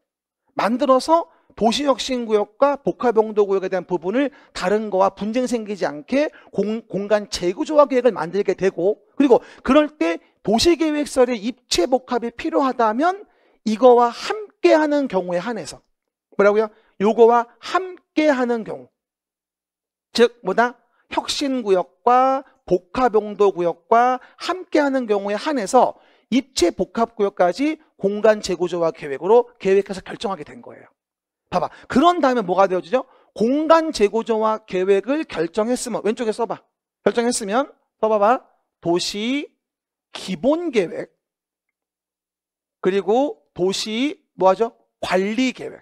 만들어서 도시혁신구역과 복합용도구역에 대한 부분을 다른 거와 분쟁 생기지 않게 공, 공간 재구조화 계획을 만들게 되고 그리고 그럴 때 도시계획설의 입체 복합이 필요하다면 이거와 함께 함께하는 경우에 한해서 뭐라고요? 요거와 함께하는 경우 즉 뭐다? 혁신구역과 복합용도구역과 함께하는 경우에 한해서 입체 복합구역까지 공간 재구조화 계획으로 계획해서 결정하게 된 거예요 봐봐 그런 다음에 뭐가 되어지죠? 공간 재구조화 계획을 결정했으면 왼쪽에 써봐 결정했으면 써봐봐 도시 기본 계획 그리고 도시 뭐하죠? 관리 계획.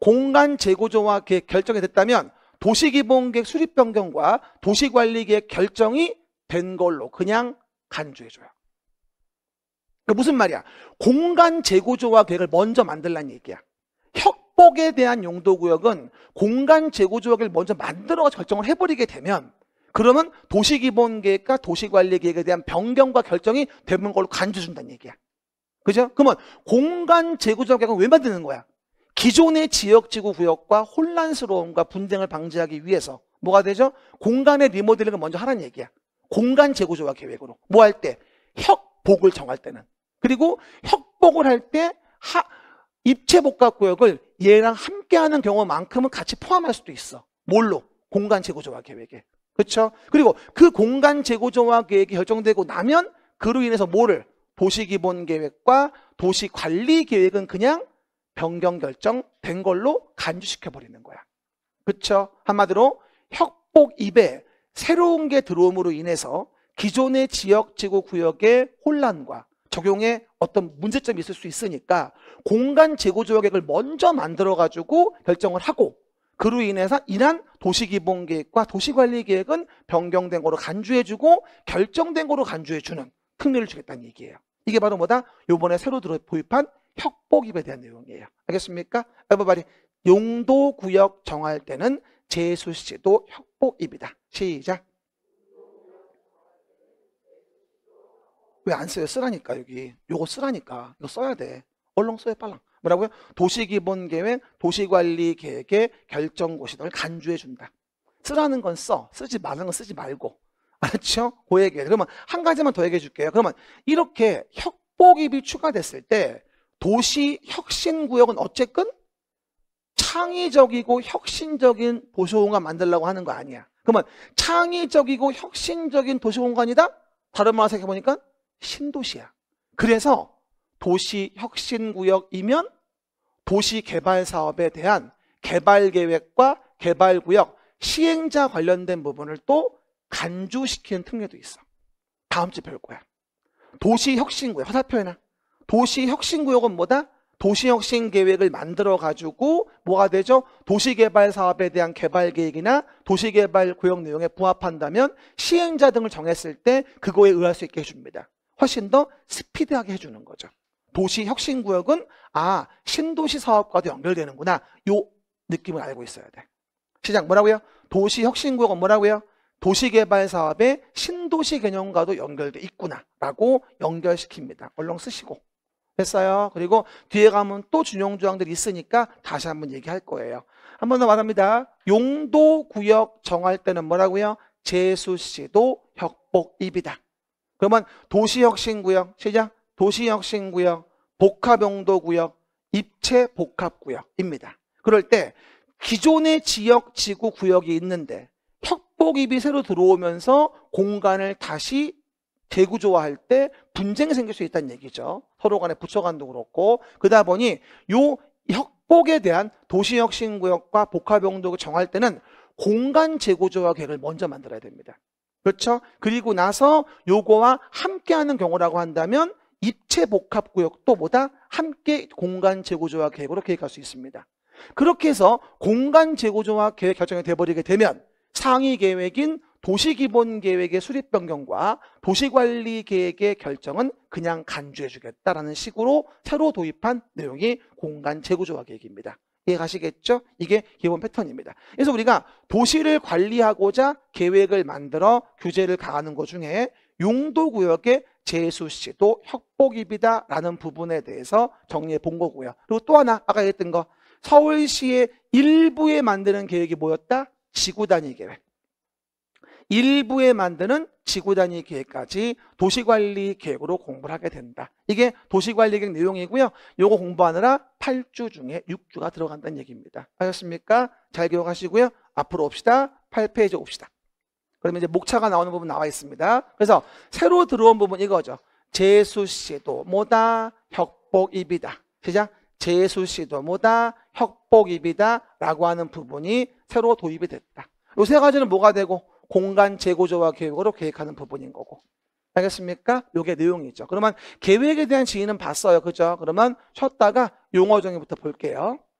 공간 재구조와 결정이 됐다면 도시기본계획 수립 변경과 도시관리계획 결정이 된 걸로 그냥 간주해줘요. 그러니까 무슨 말이야? 공간 재구조와 계획을 먼저 만들란 얘기야. 협복에 대한 용도구역은 공간 재구조를 먼저 만들어 결정을 해버리게 되면 그러면 도시기본계획과 도시관리계획에 대한 변경과 결정이 되는 걸로 간주준다는 얘기야. 그죠? 그러면 공간 재구조 계획은 왜 만드는 거야? 기존의 지역 지구 구역과 혼란스러움과 분쟁을 방지하기 위해서 뭐가 되죠? 공간의 리모델링을 먼저 하라는 얘기야. 공간 재구조와 계획으로. 뭐 할 때? 협복을 정할 때는. 그리고 협복을할때 입체복합 구역을 얘랑 함께하는 경우만큼은 같이 포함할 수도 있어. 뭘로? 공간 재구조와 계획에. 그렇죠? 그리고 그 공간 재구조와 계획이 결정되고 나면 그로 인해서 뭐를? 도시기본계획과 도시관리계획은 그냥 변경 결정된 걸로 간주시켜버리는 거야. 그쵸? 한마디로 협곡 입에 새로운 게 들어옴으로 인해서 기존의 지역, 지구, 구역의 혼란과 적용에 어떤 문제점이 있을 수 있으니까 공간 재고 조약액을 먼저 만들어가지고 결정을 하고 그로 인해서 인한 도시기본계획과 도시관리계획은 변경된 거로 간주해주고 결정된 거로 간주해주는 특례를 주겠다는 얘기예요. 이게 바로 뭐다? 요번에 새로 들어 도입한 협복입에 대한 내용이에요. 알겠습니까? 에버바리 용도 구역 정할 때는 제수 시도 협복입이다. 시작. 왜 안 써요? 쓰라니까 여기. 요거 쓰라니까. 이거 써야 돼. 얼렁 써요 빨랑. 뭐라고요? 도시기본계획, 도시관리계획의 결정고시등을 간주해준다. 쓰라는 건 써. 쓰지 말라는 건 쓰지 말고. 알았죠? 그렇죠? 그 얘기예요. 그러면 한 가지만 더 얘기해 줄게요. 그러면 이렇게 협복입이 추가됐을 때 도시 혁신구역은 어쨌든 창의적이고 혁신적인 도시공간 만들려고 하는 거 아니야. 그러면 창의적이고 혁신적인 도시공간이다? 다른 말로 생각해보니까 신도시야. 그래서 도시 혁신구역이면 도시 개발 사업에 대한 개발 계획과 개발 구역 시행자 관련된 부분을 또 간주시키는 특례도 있어. 다음 주에 배울 거야. 도시혁신구역, 화살표에나. 도시혁신구역은 뭐다? 도시혁신 계획을 만들어 가지고 뭐가 되죠? 도시개발 사업에 대한 개발 계획이나 도시개발 구역 내용에 부합한다면 시행자 등을 정했을 때 그거에 의할 수 있게 해줍니다. 훨씬 더 스피드하게 해주는 거죠. 도시혁신구역은 아 신도시 사업과도 연결되는구나 요 느낌을 알고 있어야 돼. 시장 뭐라고요? 도시혁신구역은 뭐라고요? 도시개발 사업의 신도시 개념과도 연결돼 있구나라고 연결시킵니다. 얼렁 쓰시고. 됐어요. 그리고 뒤에 가면 또 준용조항들이 있으니까 다시 한번 얘기할 거예요. 한번 더 말합니다. 용도구역 정할 때는 뭐라고요? 제수시도 협복입이다. 그러면 도시혁신구역, 시작. 도시혁신구역, 복합용도구역, 입체복합구역입니다. 그럴 때 기존의 지역, 지구, 구역이 있는데 축복입이 새로 들어오면서 공간을 다시 재구조화할 때 분쟁이 생길 수 있다는 얘기죠. 서로 간에 부처간도 그렇고 그러다 보니 요 협복에 대한 도시혁신구역과 복합용도를 정할 때는 공간 재구조화 계획을 먼저 만들어야 됩니다. 그렇죠? 그리고 나서 요거와 함께하는 경우라고 한다면 입체 복합 구역도 보다 함께 공간 재구조화 계획으로 계획할 수 있습니다. 그렇게 해서 공간 재구조화 계획 결정이 돼버리게 되면 상위 계획인 도시기본계획의 수립 변경과 도시관리계획의 결정은 그냥 간주해주겠다라는 식으로 새로 도입한 내용이 공간재구조화계획입니다. 이해가시겠죠? 이게 기본 패턴입니다. 그래서 우리가 도시를 관리하고자 계획을 만들어 규제를 가하는 것 중에 용도구역의 재수시도 협복입이다라는 부분에 대해서 정리해 본 거고요. 그리고 또 하나 아까 얘기했던 거 서울시의 일부에 만드는 계획이 뭐였다? 지구단위 계획 일부에 만드는 지구단위 계획까지 도시관리 계획으로 공부를 하게 된다. 이게 도시관리 계획 내용이고요. 요거 공부하느라 8주 중에 6주가 들어간다는 얘기입니다. 알셨습니까잘 기억하시고요. 앞으로 옵시다. 8페이지 옵시다. 그러면 이제 목차가 나오는 부분 나와 있습니다. 그래서 새로 들어온 부분 이거죠. 제수 시도 뭐다? 혁복입이다. 시작. 제수 시도 뭐다? 협복입이다라고 하는 부분이 새로 도입이 됐다. 요 세 가지는 뭐가 되고 공간 재구조화 계획으로 계획하는 부분인 거고. 알겠습니까? 요게 내용이죠. 그러면 계획에 대한 지인은 봤어요. 그죠? 그러면 쉬었다가 용어 정의부터 볼게요.